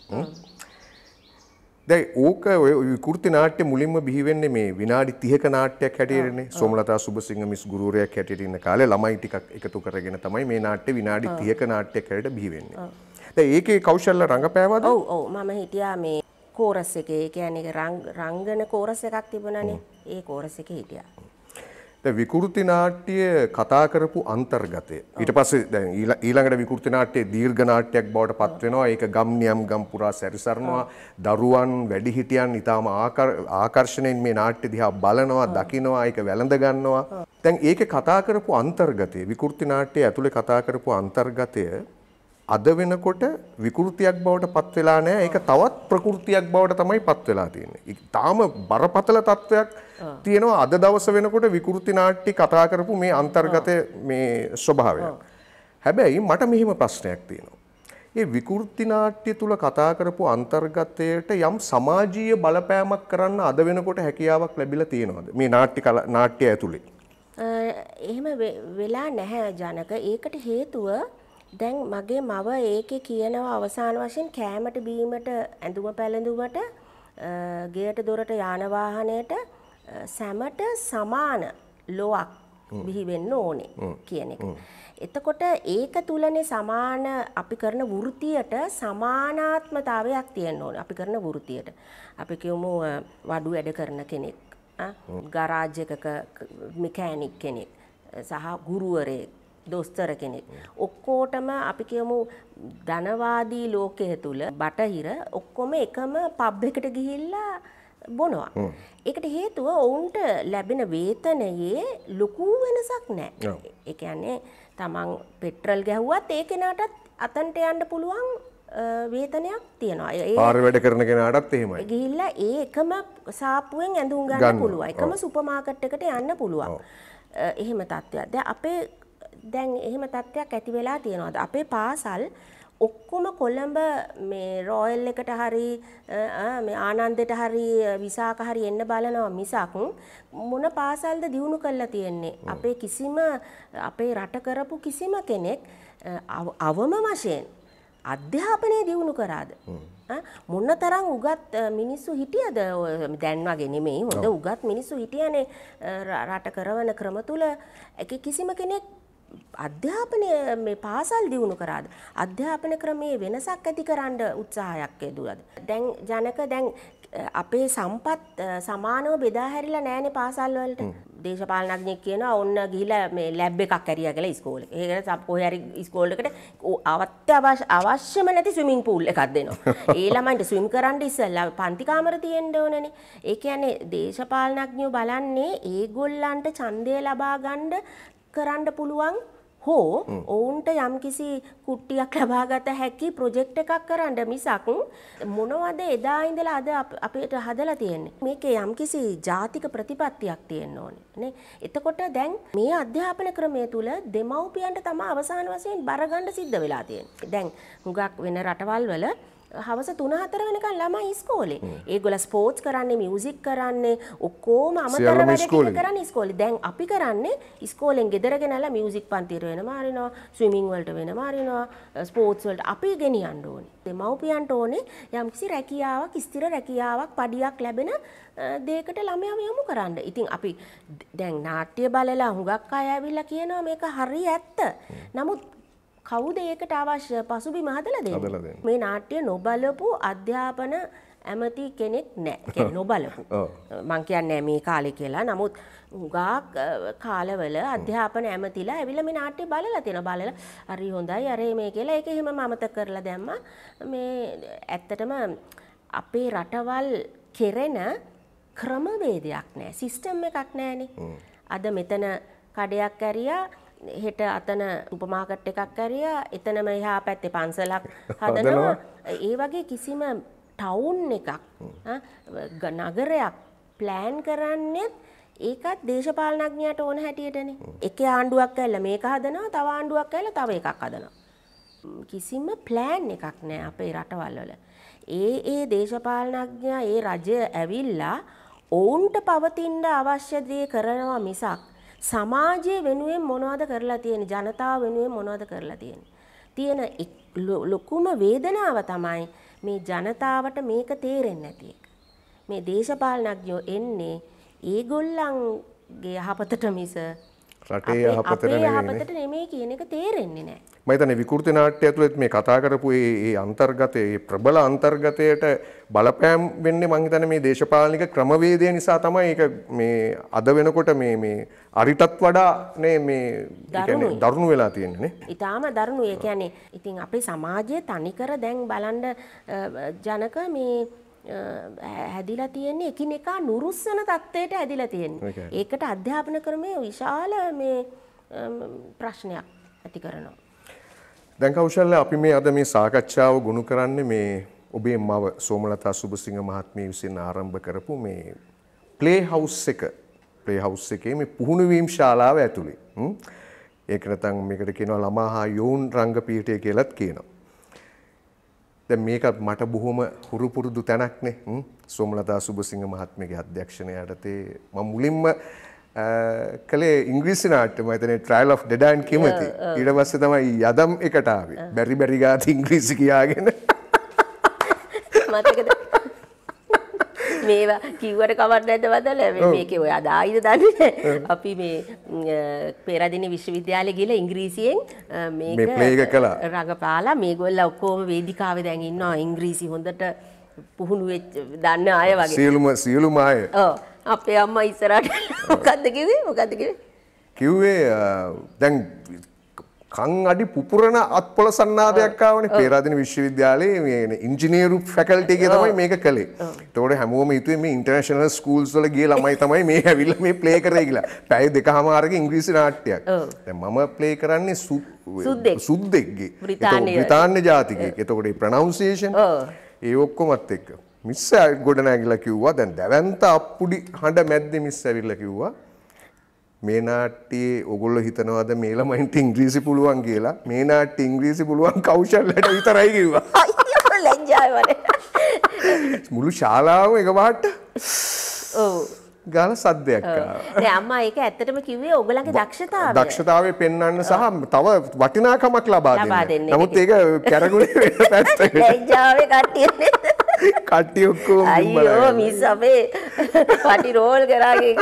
[SPEAKER 2] දැයි ඕක විකෘති නාට්‍ය මුලින්ම බිහිවෙන්නේ මේ විනාඩි තිහක නාට්‍යයක් හැටියරන්නේ සොමලතා සුබසිංහ මිස් ගුරුවරයක් හැටියට ඉන්න කාලේ ළමයි ටිකක් එකතු කරගෙන තමයි මේ නාට්‍ය විනාඩි තිහක නාට්‍යයක් හැටියට බිහිවෙන්නේ. දැන් ඒකේ කෞශල්‍ය රංගපෑවද? ඔව්
[SPEAKER 1] ඔව් මම හිටියා මේ කෝරස් එකේ. ඒ කියන්නේ රංගන කෝරස් එකක් තිබුණානේ. ඒ කෝරස් එකේ හිටියා.
[SPEAKER 2] විකෘති නාට්‍යය කතා කරපු අන්තර්ගතය. ඊට පස්සේ දැන් ඊළඟට විකෘති නාට්‍යයේ දීර්ඝ නාට්‍යයක් බවට පත් වෙනවා. ඒක ගම් නියම් ගම් පුරා සැරිසරනවා. දරුවන් වැඩිහිටියන් ඊටාම ආකර්ෂණයෙන් මේ නාට්‍ය දිහා බලනවා, දකිනවා, ඒක වැළඳ ගන්නවා. දැන් ඒකේ කතා කරපු අන්තර්ගතය, විකෘති නාට්‍යය ඇතුලේ කතා කරපු අන්තර්ගතය අද වෙනකොට විකෘතියක් බවට පත් වෙලා නැහැ. ඒක තවත් ප්‍රකෘතියක් බවට තමයි පත් වෙලා තියෙන්නේ. තාම බරපතල තත්වයක් තියෙනවා අද දවස වෙනකොට විකෘති නාට්‍ය කතා කරපු මේ අන්තර්ගත මේ ස්වභාවය. හැබැයි මට මෙහෙම ප්‍රශ්නයක් තියෙනවා. ඒ විකෘති නාට්‍ය තුල කතා කරපු අන්තර්ගතයට යම් සමාජීය බලපෑමක් කරන්න අද වෙනකොට හැකියාවක් ලැබිලා තියෙනවද මේ නාට්‍ය නාට්‍ය ඇතුලේ?
[SPEAKER 1] එහෙම වෙලා නැහැ ජනක. ඒකට හේතුව දැන් මගේ මව ඒකේ කියනවා අවසාන වශයෙන් කෑමට බීමට ඇඳුම පැළඳුමට ගෙයට දොරට යාන වාහනයට සැමට සමාන ලොවක් බිහිවෙන්න ඕනේ කියන එක. එතකොට ඒක තුලනේ සමාන අපි කරන වෘතියට සමානාත්මතාවයක් තියෙන්න ඕනේ අපි කරන වෘතියට. අපි කියමු වඩු වැඩ කරන කෙනෙක්, ගරාජ් එකක මෙකෑනික් කෙනෙක් සහ ගුරුවරයෙක් දොස්තර කෙනෙක්. ඔක්කෝටම අපි කියමු ධනවාදී ලෝකය තුල බටහිර ඔක්කොම එකම පබ් එකට ගිහිල්ලා බොනවා. ඒකට හේතුව ඔවුන්ට ලැබෙන වේතනයේ ලොකු වෙනසක් නෑ. ඒ කියන්නේ තමන් පෙට්‍රල් ගැහුවත් ඒ කෙනාටත් අතන්ට යන්න පුළුවන් වේතනයක් තියෙනවා. ඒ පාර
[SPEAKER 2] වැඩ කරන කෙනාටත් එහෙමයි.
[SPEAKER 1] ගිහිල්ලා ඒ එකම සාප්පුවෙන් ඇඳුම් ගන්න පුළුවන්. එකම සුපර් මාකට් එකට යන්න පුළුවන්. එහෙම තත්ත්වයක්. දැන් අපේ දැන් එහෙම තත්ත්වයක් ඇති වෙලා තියෙනවාද? අපේ පාසල් ඔක්කොම කොළඹ මේ රෝයල් එකට හරි ආනන්දෙට හරි විසාක හරි එන්න බලනවා මිසක් මොන පාසල්ද දියුණු කරලා තියෙන්නේ අපේ කිසිම අපේ රට කරපු කිසිම කෙනෙක් අවම වශයෙන් අධ්‍යාපනය දියුණු කරාද මොන්න තරම් උගත් මිනිස්සු හිටියද දැන්වා ගෙනෙමෙයි හොඳ උගත් මිනිස්සු හිටියනේ රට කරවන ක්‍රම තුල එක කිසිම කෙනෙක් අධ්‍යාපනය මේ පාසල් දියුණු කරාද අධ්‍යාපන ක්‍රමයේ වෙනසක් ඇති කරන්න උත්සාහයක් යෙදුවද දැන් ජනක දැන් අපේ සම්පත් සමානව බෙදා හැරිලා නෑනේ පාසල් වලට දේශපාලනඥයෙක් කියනවා ඔන්න ගිහිලා මේ ලැබ් එකක් ඇරියා කියලා ඉස්කෝලේ. ඒකට කොහේ හරි ඉස්කෝලේකට අවශ්‍ය අවශ්‍යම නැති ස්විමින් pool එකක් දෙනවා. ඒ ළමයින්ට ස්විම් කරන්න ඉස්සෙල්ලා පන්ති කාමර තියෙන්න ඕනනේ. ඒ කියන්නේ දේශපාලනඥයෝ බලන්නේ ඒගොල්ලන්ට ඡන්දය ලබා ගන්න කරන්න පුළුවන් හෝ ඔවුන්ට යම්කිසි කුට්ටියක් ලබාගත හැකි ප්‍රොජෙක්් එකක් කරන්න මිසක් මොනවද එදා ඉඳලා අද අපට හදලා තියෙන්නේ. මේකේ යම්කිසි ජාතික ප්‍රතිපත්තියක් තියෙන්න ඕනේ. එතකොට දැන් මේ අධ්‍යාපන ක්‍රමය තුළ දෙමව්පියන්ට තම අවසාන වශයෙන් බරගණ්ඩ සිද්ධ වෙලා තියෙන්. දැන් හුඟක් වෙන රටවල් වල හවස තුන හතර වෙනකන් ළමයි ඉස්කෝලේ. ඒගොල්ල ස්පෝර්ට්ස් කරන්නේ, මියුසික් කරන්නේ, ඔක්කොම අමතර වැඩ කරන්නේ ඉස්කෝලේ. දැන් අපි කරන්නේ ඉස්කෝලෙන් ගෙදර ගෙනලා මියුසික් පන්තිර වෙනවා අරිනවා, ස්විමින් වලට වෙනවා අරිනවා, ස්පෝර්ට්ස් වලට අපි ගෙනියන්න ඕනේ. දෙමව්පියන්ට ඕනේ යම්කිසි රැකියාවක්, ස්ථිර රැකියාවක්, පඩියක් ලැබෙන දෙයකට ළමයා යොමු කරන්න. ඉතින් අපි දැන් නාට්‍ය බලලා හුඟක් අය ඇවිල්ලා කියනවා මේක හරි ඇත්ත. නමුත් කවුද ඒකට අවශ්‍ය පසුබිම හදලා දෙන්නේ? මේ නාට්‍ය නොබලපු අධ්‍යාපන ඇමති කෙනෙක් නෑ නොබලපු මං කියන්නේ මේ කාලෙ කියලා නමුත් ගාක් කාලවල අධ්‍යාපන ඇමතිලා ඇවිල මේ නාට්‍ය බලලා තියෙන බලලා හරි හොඳයි අර මේ කියලා ඒක එහෙම මමතක කරලා දැම්ම මේ ඇත්තටම අපේ රටවල් කෙරෙන ක්‍රමවේදයක් නෑ සිස්ටම් එකක් නෑනේ අද මෙතන කඩයක් ඇරියා හෙට අතන උපමාකට් එකක් ඇරිය එතනම එහා පැත්තේ පන්සලක් හදනවා ඒ වගේ කිසිම ටවුන් එකක් නගරයක් ප්ලෑන් කරන්නෙත් ඒකත් දේශපාලනඥයට ඕන හැටියටනේ එක ආණ්ඩුවක් ඇල්ල මේක හදනවා තව ආණ්ඩුවක් ඇල්ල තව එකක් හදනවා කිසිම ප්ලෑන් එකක් නෑ අපේ රටවල් වල ඒ ඒ දේශපාලනඥයා ඒ රජය ඇවිල්ලා ඔවුන්ට පවතින්න අවශ්‍ය දේ කරනවා මිසක් සමාජය වෙනුවෙන් මොනවද කරලා තියෙන්නේ? ජනතාව වෙනුවෙන් මොනවද කරලා තියෙන්නේ? තියෙන ලොකුම වේදනාව තමයි මේ ජනතාවට මේක තේරෙන්නේ නැති එක. මේ දේශපාලනඥයෝ එන්නේ ඒගොල්ලන්ගේ යහපතට මිස
[SPEAKER 2] රටේ යහපතට
[SPEAKER 1] නෙමෙයි කියන එක තේරෙන්නේ නැහැ.
[SPEAKER 2] මතන විකෘති නාට්‍ය ඇතුළෙත් මේ කතා කරපු ඒ අන්තර්ගතය ප්‍රබල අන්තර්ගතයට බලපෑම් වෙන්නේ මං හිතන්නේ මේ දේශපාලනික ක්‍රමවේදය නිසා තමයි ඒක මේ අද වෙනකොට මේ මේ අරිටත් වඩා නේ මේ කියන්නේ දරුණු වෙලා තියෙන්නේ නේ.
[SPEAKER 1] ඊටාම දරුණු ඒ කියන්නේ ඉතින් අපේ සමාජයේ තනිකර දැන් බලන්න ජනක මේ හැදිලා තියෙන්නේ එකිනෙකා නුරුස්සන තත්ත්වයට හැදිලා තියෙන්නේ. ඒකට අධ්‍යාපන ක්‍රමයේ විශාල මේ ප්‍රශ්නයක් ඇති කරනවා.
[SPEAKER 2] දැන් කෞශල්‍ය අපි මේ අද මේ සාකච්ඡාව ගොනු කරන්නේ මේ ඔබේ මව සෝමලතා සුබසිංහ මහත්මිය විසින් ආරම්භ කරපු මේ ප්ලේ හවුස් එක ප්ලේ හවුස් එකේ මේ පුහුණු වීම් ශාලාව ඇතුලේ ඒක නැත්නම් මේකට කියනවා ළමා හා යෝන් රංගපීඨය කියලාත් කියනවා. දැන් මේකත් මට බොහොම හුරු පුරුදු තැනක්නේ. සෝමලතා සුබසිංහ මහත්මියගේ අධ්‍යක්ෂණය යටතේ මම මුලින්ම කළේ ඉංග්‍රීසි නාට්‍යම එතන ට්‍රයිල් ඔෆ් ඩෙඩන් කිමති ඊට පස්සේ තමයි යදම් එකටාවේ බැරි බැරි ගාත ඉංග්‍රීසි කියාගෙන
[SPEAKER 1] මතකද මේවා කිව්වට කවන්න ඇද වදල මේක ඔය අදායිද දන්න අපි මේ පෙරදින විශ්වවිද්‍යාලය ගිල ඉංග්‍රීසියෙන් මේ මේක කලා රඟපාලා මේ ගොල්ල ඔක්කෝම වේදිකාව දැඟන්නවා ඉංග්‍රීසි හොඳට පුහුණු දන්න අය වගේ සියලුම සියලුම අය ඕ අපේ අම්ම ඉස්සරට මොකක්ද කිවේ මොකක්දකිවේ
[SPEAKER 2] කිව්වේ දැන් කං අඩි පුරන අත්පොල සන්නාධයක්කාවන පේරාදින විශ්වවිද්‍යාලයේ ඉංජිනේරු ෆැකල්ටේගේ තමයි මේක කළේ තෝට හැමෝම තුේ මේ ඉන්ටර්නශනල් ස්කූල්සල ගේ ළමයි තමයි මේ ඇවිල්ල මේ ප්ලේ කරය කියලා පැය දෙක හමාරක ඉංග්‍රීසි නාට්‍යයක් මම ප්ලේ කරන්නේ සුද්දෙක්ගේ ්‍රතාන්‍ය ජාතික එතකොට ප්‍රනවන්සේෂන් ඒ ඔක්කොමත් එක්ක මිස්ස ගොඩනැගිලා කිව්වා දැන් දැවන්ත අප්පුඩි හඬ මැද්දේ මිස් ඇවිල්ලා කිව්වා මේ නාට්‍යයේ ඔගොල්ලෝ හිතනවාද මේ ළමයින්ට ඉංග්‍රීසි පුළුවන් කියලා මේ නාට්‍ය ඉංග්‍රීසි පුළුවන් කෞශල්ලට විතරයි කිව්වා
[SPEAKER 1] ලැජ්ජාවනේ
[SPEAKER 2] මුළු ශාලාවම එකපාරට ඔව් ගාල සද්දයක්
[SPEAKER 1] අම්මා ඒක ඇත්තටම කිව්වේ ඔගලගේ දක්ෂතාව
[SPEAKER 2] දක්ෂතාවය පෙන්වන්න සහ තව වටිනාකමක් ලබා දෙන්න. නමුත් ඒක කැරගුණේ වෙන පැත්තකට.
[SPEAKER 1] ලැජ්ජාවේ කට්ටියනේ.
[SPEAKER 2] කට්ටි ඔක්කෝ අයියෝ මිස්
[SPEAKER 1] අපේ පටි රෝල් කරාගක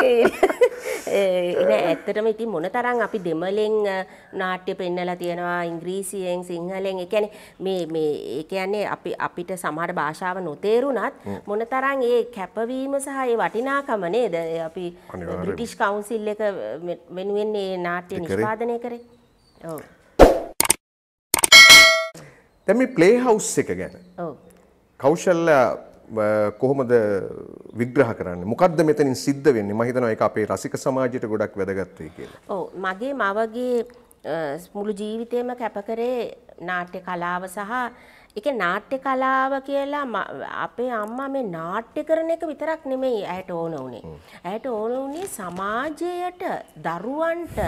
[SPEAKER 1] එන ඇත්තටම ඉතින් මොන තරම් අපි දෙමලෙන් නාට්‍ය පෙන්නලා තියෙනවා ඉංග්‍රීසියෙන් සිංහලෙන් ඒ කියන්නේ මේ මේ ඒ කියන්නේ අපි අපිට සමහර භාෂාව නොතේරුණත් මොන තරම් ඒ කැපවීම සහ ඒ වටිනාකම නේද අපි බ්‍රිටිෂ් කවුන්සිල් එක වෙනුවෙන් මේ නාට්‍ය නිෂ්පාදනය කරේ ඔව්
[SPEAKER 2] දැන් මේ ප්ලේ හවුස් එක ගැන ඔව් කෞශල්ල කොහොමද විග්‍රහ කරන්න මොකක්ද මෙතනින් සිද්ධ වෙන්නේ මහිතනවා එක අපේ රසික සමාජයට ගොඩක් වැදගත්වේ කියලා.
[SPEAKER 1] ඔව් මගේ මවගේ මුළු ජීවිතයම කැපකරේ නාට්‍ය කලාව සහ එක නාට්‍ය කලාව කියලා අපේ අම්මා මේ නාට්‍ය කරන එක විතරක් නෙමෙයි ඇයට ඕන වුණේ. ඇයට ඕන වුණේ සමාජයට දරුවන්ට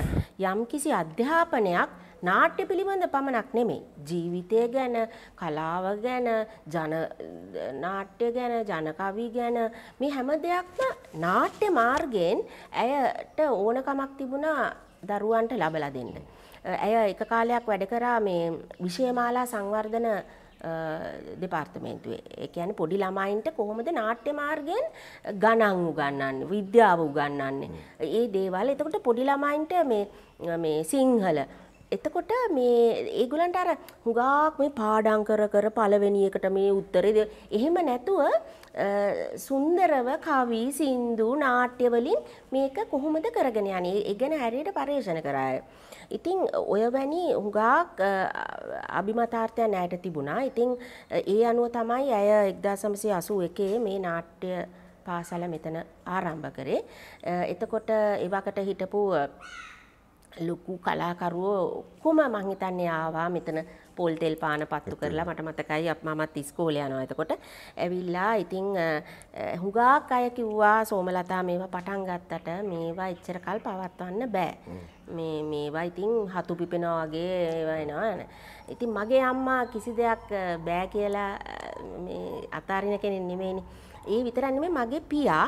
[SPEAKER 1] යම්කිසි අධ්‍යාපනයක් නාට්‍ය පිළිබඳ පමණක් නෙමෙයි. ජීවිතය ගැන, කලාව ගැන, ජන නාට්‍ය ගැන, ජන කවි ගැන මේ හැම දෙයක්ම නාට්‍ය මාර්ගයෙන් ඇයට ඕනකමක් තිබුණා දරුවන්ට ලබලා දෙන්න. ඇය එක කාලයක් වැඩ කරා මේ විෂයමාලා සංවර්ධන දෙපාර්තමේන්තුවේ. ඒ කියන්නේ පොඩි ළමයින්ට කොහොමද නාට්‍ය මාර්ගයෙන් ගණන් උගන්වන්නේ, විද්‍යාව උගන්වන්නේ. ඒ දේවල් එතකොට පොඩි ළමයින්ට මේ මේ සිංහල එතකොට මේ ඒගොල්ලන්ට අර හුඟක් මේ පාඩම් කර කර පළවෙනි එකට මේ උත්තරේ එහෙම නැතුව සුන්දරව කවි සින්දු නාට්‍ය වලින් මේක කොහොමද කරගෙන යන්නේ? ඒ ගැන හරියට පරිශන කරාය. ඉතින් ඔය වැනි හුඟක් අභිමතාර්ථයන් ඇයට තිබුණා. ඉතින් ඒ අනුව තමයි අය 1981 මේ නාට්‍ය පාසල මෙතන ආරම්භ කරේ. එතකොට ඒවකට හිටපු ලොකු කලාකරුවෝ ඔක්කොම මං හිතන්නේ ආවා මෙතන පොල් තෙල් පාන පත්තු කරලා මට මතකයි මමත් ඉස්කෝලේ යනවා එතකොට ඇවිල්ලා ඉතින් හුඟක් අය කිව්වා සෝමලතා මේවා පටන් ගත්තට මේවා එච්චර කල් පවත්වන්න බෑ මේ මේවා ඉතින් හතු පිපෙනවා වගේ ඒවා එනවා ඉතින් මගේ අම්මා කිසි දෙයක් බෑ කියලා මේ අතාරින කෙනෙක් නෙමෙයිනේ ඒ විතරක් නෙමෙයි මගේ පියා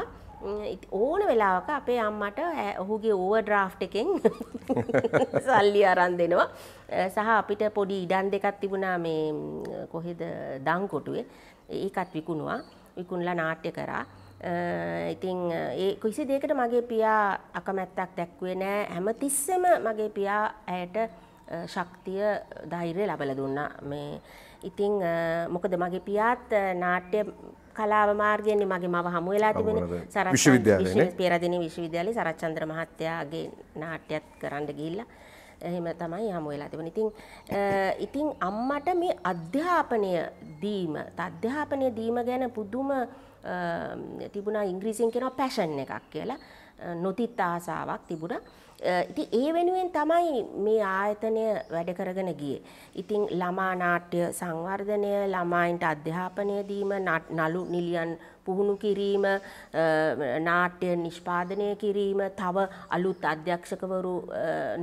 [SPEAKER 1] ඕන වෙලාවක අපේ අම්මට ඔහුගේ ඕව ඩ්‍රාෆ්ට් එකෙන් සල්ලි අරන් දෙනවා සහ අපිට පොඩි ඉඩන් දෙකක් තිබුණා මේ කොහෙද දංකොටුවේ ඒකත් විකුණුවා විකුණලා නාට්‍ය කරා ඉතින් ඒ කිසි දෙයකට මගේ පියා අකමැත්තක් දැක්වේ නෑ හැමතිස්සෙම මගේ පියා ඇයට ශක්තිය ධෛර්යය ලබල දුන්නා මේ ඉතිං මොකද මගේ පියාත් නාට්‍ය කලාව මාර්ගයෙන් මගේ මව හමු වෙලා තිබෙන සරත් පේරාදෙණිය විශ්වවිද්‍යාලයේ සරච්චන්ද්‍ර මහත්තයාගේ නාට්‍යයක් කරන්න ගිහිල්ලා එහෙම තමයි හමු වෙලා තිබුණේ. ඉතින් ඉතින් අම්මට මේ අධ්‍යාපනය දීම, අධ්‍යාපනය දීම ගැන පුදුම තිබුණා ඉංග්‍රීසියෙන් කියනවා පැෂන් එකක් කියලා. නොතිත් ආසාවක් තිබුණා. ඉති ඒ වෙනුවෙන් තමයි මේ ආයතනය වැඩ කරගෙන ගිය. ඉතිං ළමා නාට්‍ය සංවර්ධනය ළමයින්ට අධ්‍යාපනය දීම නලු නිලියන් පුහුණු කිරීම නාට්‍ය නිෂ්පාදනය කිරීම තව අලුත් අධ්‍යක්ෂකවරු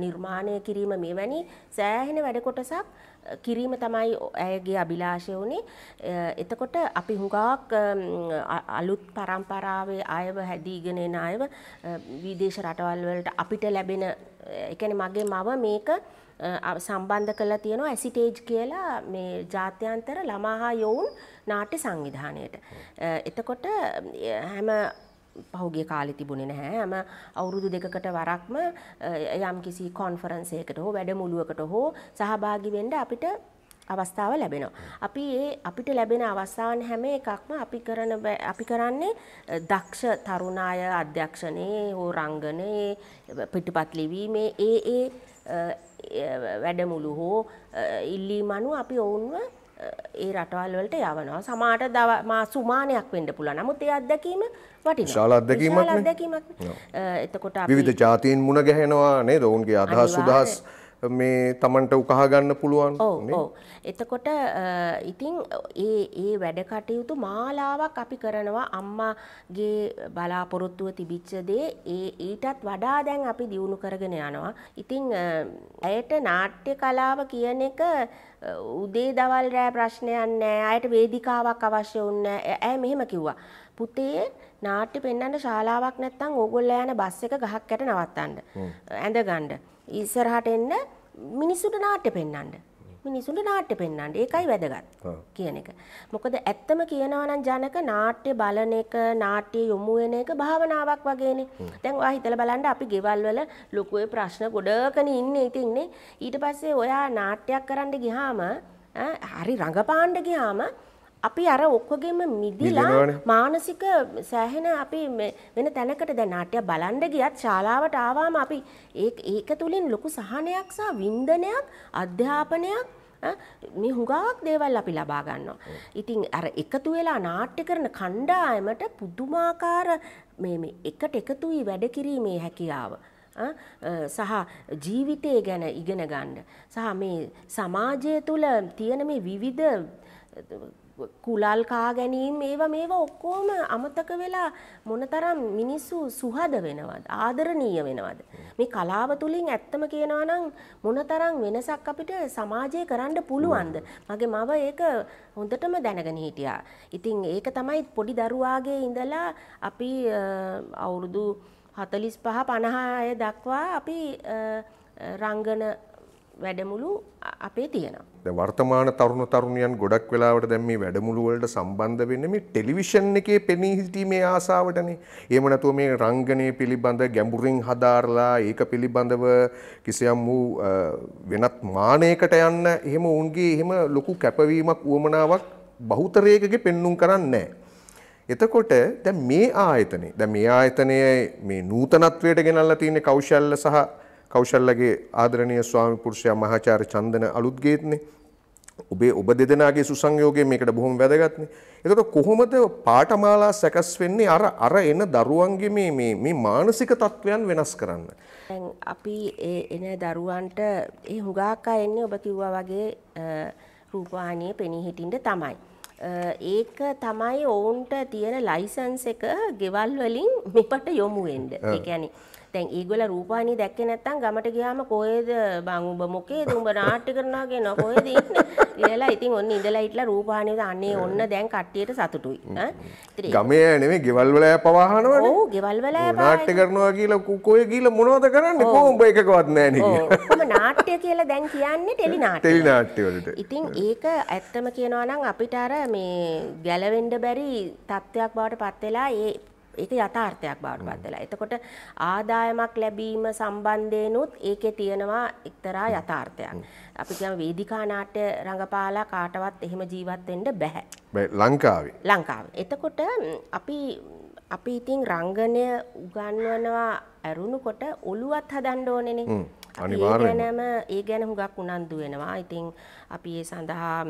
[SPEAKER 1] නිර්මාණය කිරීම මෙවැනි සෑහෙන වැඩකොටසක් කිරීම තමයි ඇයගේ අභිලාෂය වුණේ. එතකොට අපි හුඟක් අලුත් පරම්පරාවේ අයව හැදීගෙන එන අයව විදේශ රටවල් වලට අපිට ලැබෙන එකන මගේ මව මේක සම්බන්ධ කළා තියෙනවා ඇසිටේජ් කියලා මේ ජාත්‍යන්තර ළමා හා යොවුන් නාට්‍ය සංවිධානයට. එතකොට හැම පහුගේ කාලි තිබුණෙ නැහැ ඇම අවුරුදු දෙකකට වරක්ම යම් කිසි කොන්ෆරන්සේකට හෝ වැඩමුළුවකට හෝ සහභාගි වෙන්ඩ අපිට අවස්ථාව ලැබෙනවා. අපි ඒ අපිට ලැබෙන අවස්ථාවන් හැම එකක්ම අපි කරන අපි කරන්නේ දක්ෂ තරුණාය අධ්‍යක්ෂණයේ හෝ රංගනයේ පිටිපත් ලිවීමේ ඒ ඒ වැඩමුළු හෝ ඉල්ලීමනු අපි ඔවුන්ව ඒ රටවල් වලට යවනවා. සමහරට දවස් සුමානයක් වෙන්න පුළුවන්. නමුත් ඒ අත්දැකීම වටිනවා. විශාල අත්දැකීමක් නේ. එතකොට අපි විවිධ
[SPEAKER 2] ජාතීන් මුණ ගැහෙනවා නේද? ඔවුන්ගේ අදහස් උදහස් මේ තමන්ට උකහා ගන්න පුළුවන්
[SPEAKER 1] එතකොට ඉතිං ඒ ඒ වැඩ කටයුතු මාලාවක් අපි කරනවා අම්මාගේ බලාපොරොත්තුව තිබිච්ච දේ ඒ ඊටත් වඩා දැන් අපි දියුණු කරගෙන යනවා ඉතිං ඇයට නාට්‍ය කලාව කියන එක උදේ දවල් රෑ ප්‍රශ්නයන් නෑ අයට වේදිකාවක් අවශ්‍ය උන්න ඇය මෙහෙම කිව්වා පුතේ නාට්‍ය පෙන්න්න ශාලාවක් නැත්තං ඕගොල්ල යන බස් එක ගහක් ඇට නවත්තන්න ඇඳ ගණ්ඩ ඉස්සරහට එන්න මිනිස්සුට නාට්‍ය පෙන්වන්න. මිනිසුන්ට නාට්‍ය පෙන්වන්න. ඒකයි වැදගත් කියන එක. මොකද ඇත්තම කියනවා නම් ජනක නාට්‍ය බලන එක, නාට්‍ය යොමු වෙන එක භාවනාවක් වගේනේ. දැන් ඔයා හිතලා බලන්න අපි ගෙවල් වල ලොකු ප්‍රශ්න ගොඩකනේ ඉන්නේ ඉතින්නේ. ඊට පස්සේ ඔයා නාට්‍යයක් කරන්න ගියාම හරි රඟපාන්න ගියාම අපි අර ඔක්කොගෙම මිදිලා මානසික සෑහෙන අපි වෙන තැනකට දැන් නාට්‍ය බලන්න ගියත් ශාලාවට ආවම අපි ඒක තුලින් ලොකු සහනයක් සහ වින්දනයක් අධ්‍යාපනයක් මේ හුඟක් දේවල් අපි ලබා ගන්නවා. ඉතින් අර එකතු වෙලා නාට්‍ය කරන කණ්ඩායමට පුදුමාකාර මේ මේ එකට එකතුයි වැඩ කිරීමේ හැකියාව. සහ ජීවිතය ගැන ඉගෙන ගන්න. සහ මේ සමාජය තුළ තියෙන මේ විවිධ කුලල් කා ගැනීම ඒවා මේවා ඔක්කොම අමතක වෙලා මොනතරම් මිනිස්සු සුහද වෙනවද ආදරණීය වෙනවද මේ කලාව තුලින් ඇත්තම කියනවා නම් මොනතරම් වෙනසක් අපිට සමාජයේ කරන්න පුළුවන්ද මගේ මව ඒක හොඳටම දැනගෙන හිටියා ඉතින් ඒක තමයි පොඩි දරුවාගේ ඉඳලා අපි අවුරුදු 45 50 දක්වා අපි රංගන වැඩමුළු අපේ තියෙනවා.
[SPEAKER 2] වර්තමාන තරුණ තරුණයන් ගොඩක් වෙලාවට දැන් මේ වැඩමුළු වලට සම්බන්ධ වෙන්නේ මේ ටෙලිවිෂන් එකේ පෙනී සිටීමේ ආසාවටනේ. එහෙම නැතුව මේ රංගනය පිළිබඳ ගැඹුරින් හදාarලා ඒක පිළිබඳව කිසියම් වූ වෙනත් මානයකට යන්න එහෙම ඔවුන්ගේ එහෙම ලොකු කැපවීමක් උවමනාවක් බහුතරයකගේ පෙන්눔 කරන්නේ නැහැ. එතකොට දැන් මේ ආයතනේ දැන් මේ ආයතනයේ මේ නූතනත්වයට ගෙනල්ලා තියෙන කෞශල්‍ය සහ කෞශල්ලගේ ආදරණය ස්වාමි පුරුෂයා මහාචාර්ය චන්දන අලුත්ගේත්නේ ඔබේ ඔබ දෙදෙනගේ සුසංයෝගය මේකට බොහොම වැදගත්න. එතකොට කොහොමද පාටමාලා සැකස් වෙන්නේ අර අර එන දරුවන්ගේ මේ මේ මේ මානසික තත්ත්වයන් වෙනස් කරන්න.
[SPEAKER 1] අපි ඒ එන දරුවන්ට ඒ හුඟාක් අය එන්නේ ඔබ කිව්වා වගේ රූපවාහිනියේ පෙනී හිටින්න තමයි. ඒක තමයි ඔවුන්ට තියෙන ලයිසන්ස් එක ගෙවල් වලින් මෙපට යොමු වෙන්න. ඒ කියන්නේ දැන් ඒගොල්ල රූපවාහිනිය දැක්කේ නැත්නම් ගමට ගියාම කොහෙද බං උඹ මොකේද උඹ නාට්‍ය කරනවා කියනවා කොහෙද ඉන්නේ කියලා ඉතින් ඔන්න ඉඳලා හිටලා රූපවාහිනිය අනේ ඔන්න දැන් කට්ටියට සතුටුයි ඈ
[SPEAKER 2] ගමේ නෙමෙයි ගෙවල් වල පවහනවනේ ඔව්
[SPEAKER 1] ගෙවල් වල නාට්‍ය
[SPEAKER 2] කරනවා කියලා කොහෙ ගිහලා මොනවද කරන්නේ කොහොම එකකවත් නැහනේ
[SPEAKER 1] ඔව් නාට්‍ය කියලා දැන් කියන්නේ ටෙලි නාට්‍ය ටෙලි
[SPEAKER 2] නාට්‍ය වලට
[SPEAKER 1] ඉතින් ඒක ඇත්තම කියනවා නම් අපිට අර මේ ගැලවෙන්න බැරි තත්ත්වයක් බවට පත් වෙලා ඒ ඒක යථාර්ථයක් බවට පත් වෙලා. එතකොට ආදායමක් ලැබීම සම්බන්ධයෙන්ුත් ඒකේ තියෙනවා එක්තරා යථාර්ථයක්. අපි කියමු වේදිකා නාට්‍ය රඟපාලා කාටවත් එහෙම ජීවත් වෙන්න බෑ. ලංකාවේ. ලංකාවේ. එතකොට අපි අපි ඉතින් රංගනය උගන්වනවා ඇරුණුකොට ඔළුවත් හදන්න ඕනේනේ. අනිවාර්යෙන්ම ඒ ගැන හුඟක් උනන්දු වෙනවා. ඉතින් අපි ඒ සඳහා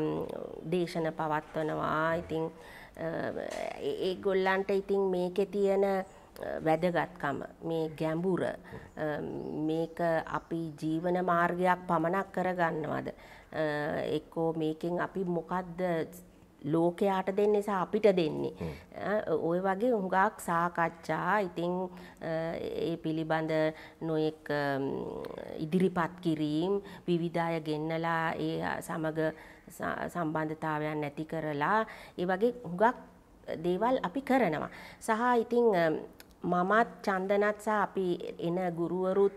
[SPEAKER 1] දේශන පවත්වනවා. ඉතින් ඒ ගොල්ලන්ට ඉතින් මේකෙ තියෙන වැදගත්කම මේ ගැඹුර මේක අපි ජීවන මාර්ගයක් පමණක් කරගන්නවද එක්කෝ මේකෙන් අපි මොකක්ද ලෝකයාට දෙන්නේ සහ අපිට දෙන්නේ. ওই වගේ හුඟක් සාකච්ඡා ඉතින් ඒ පිළිබඳ නොඑක් ඉදිරිපත් කිරීම විවිධාය ගෙන්නලා ඒ සමග සම්බන්ධතාවයන් නැති කරලා ඒ වගේ හුඟක් දේවල් අපි කරනවා. සහ ඉතින් මමත් චන්දනත් සහ අපි එන ගුරුවරුත්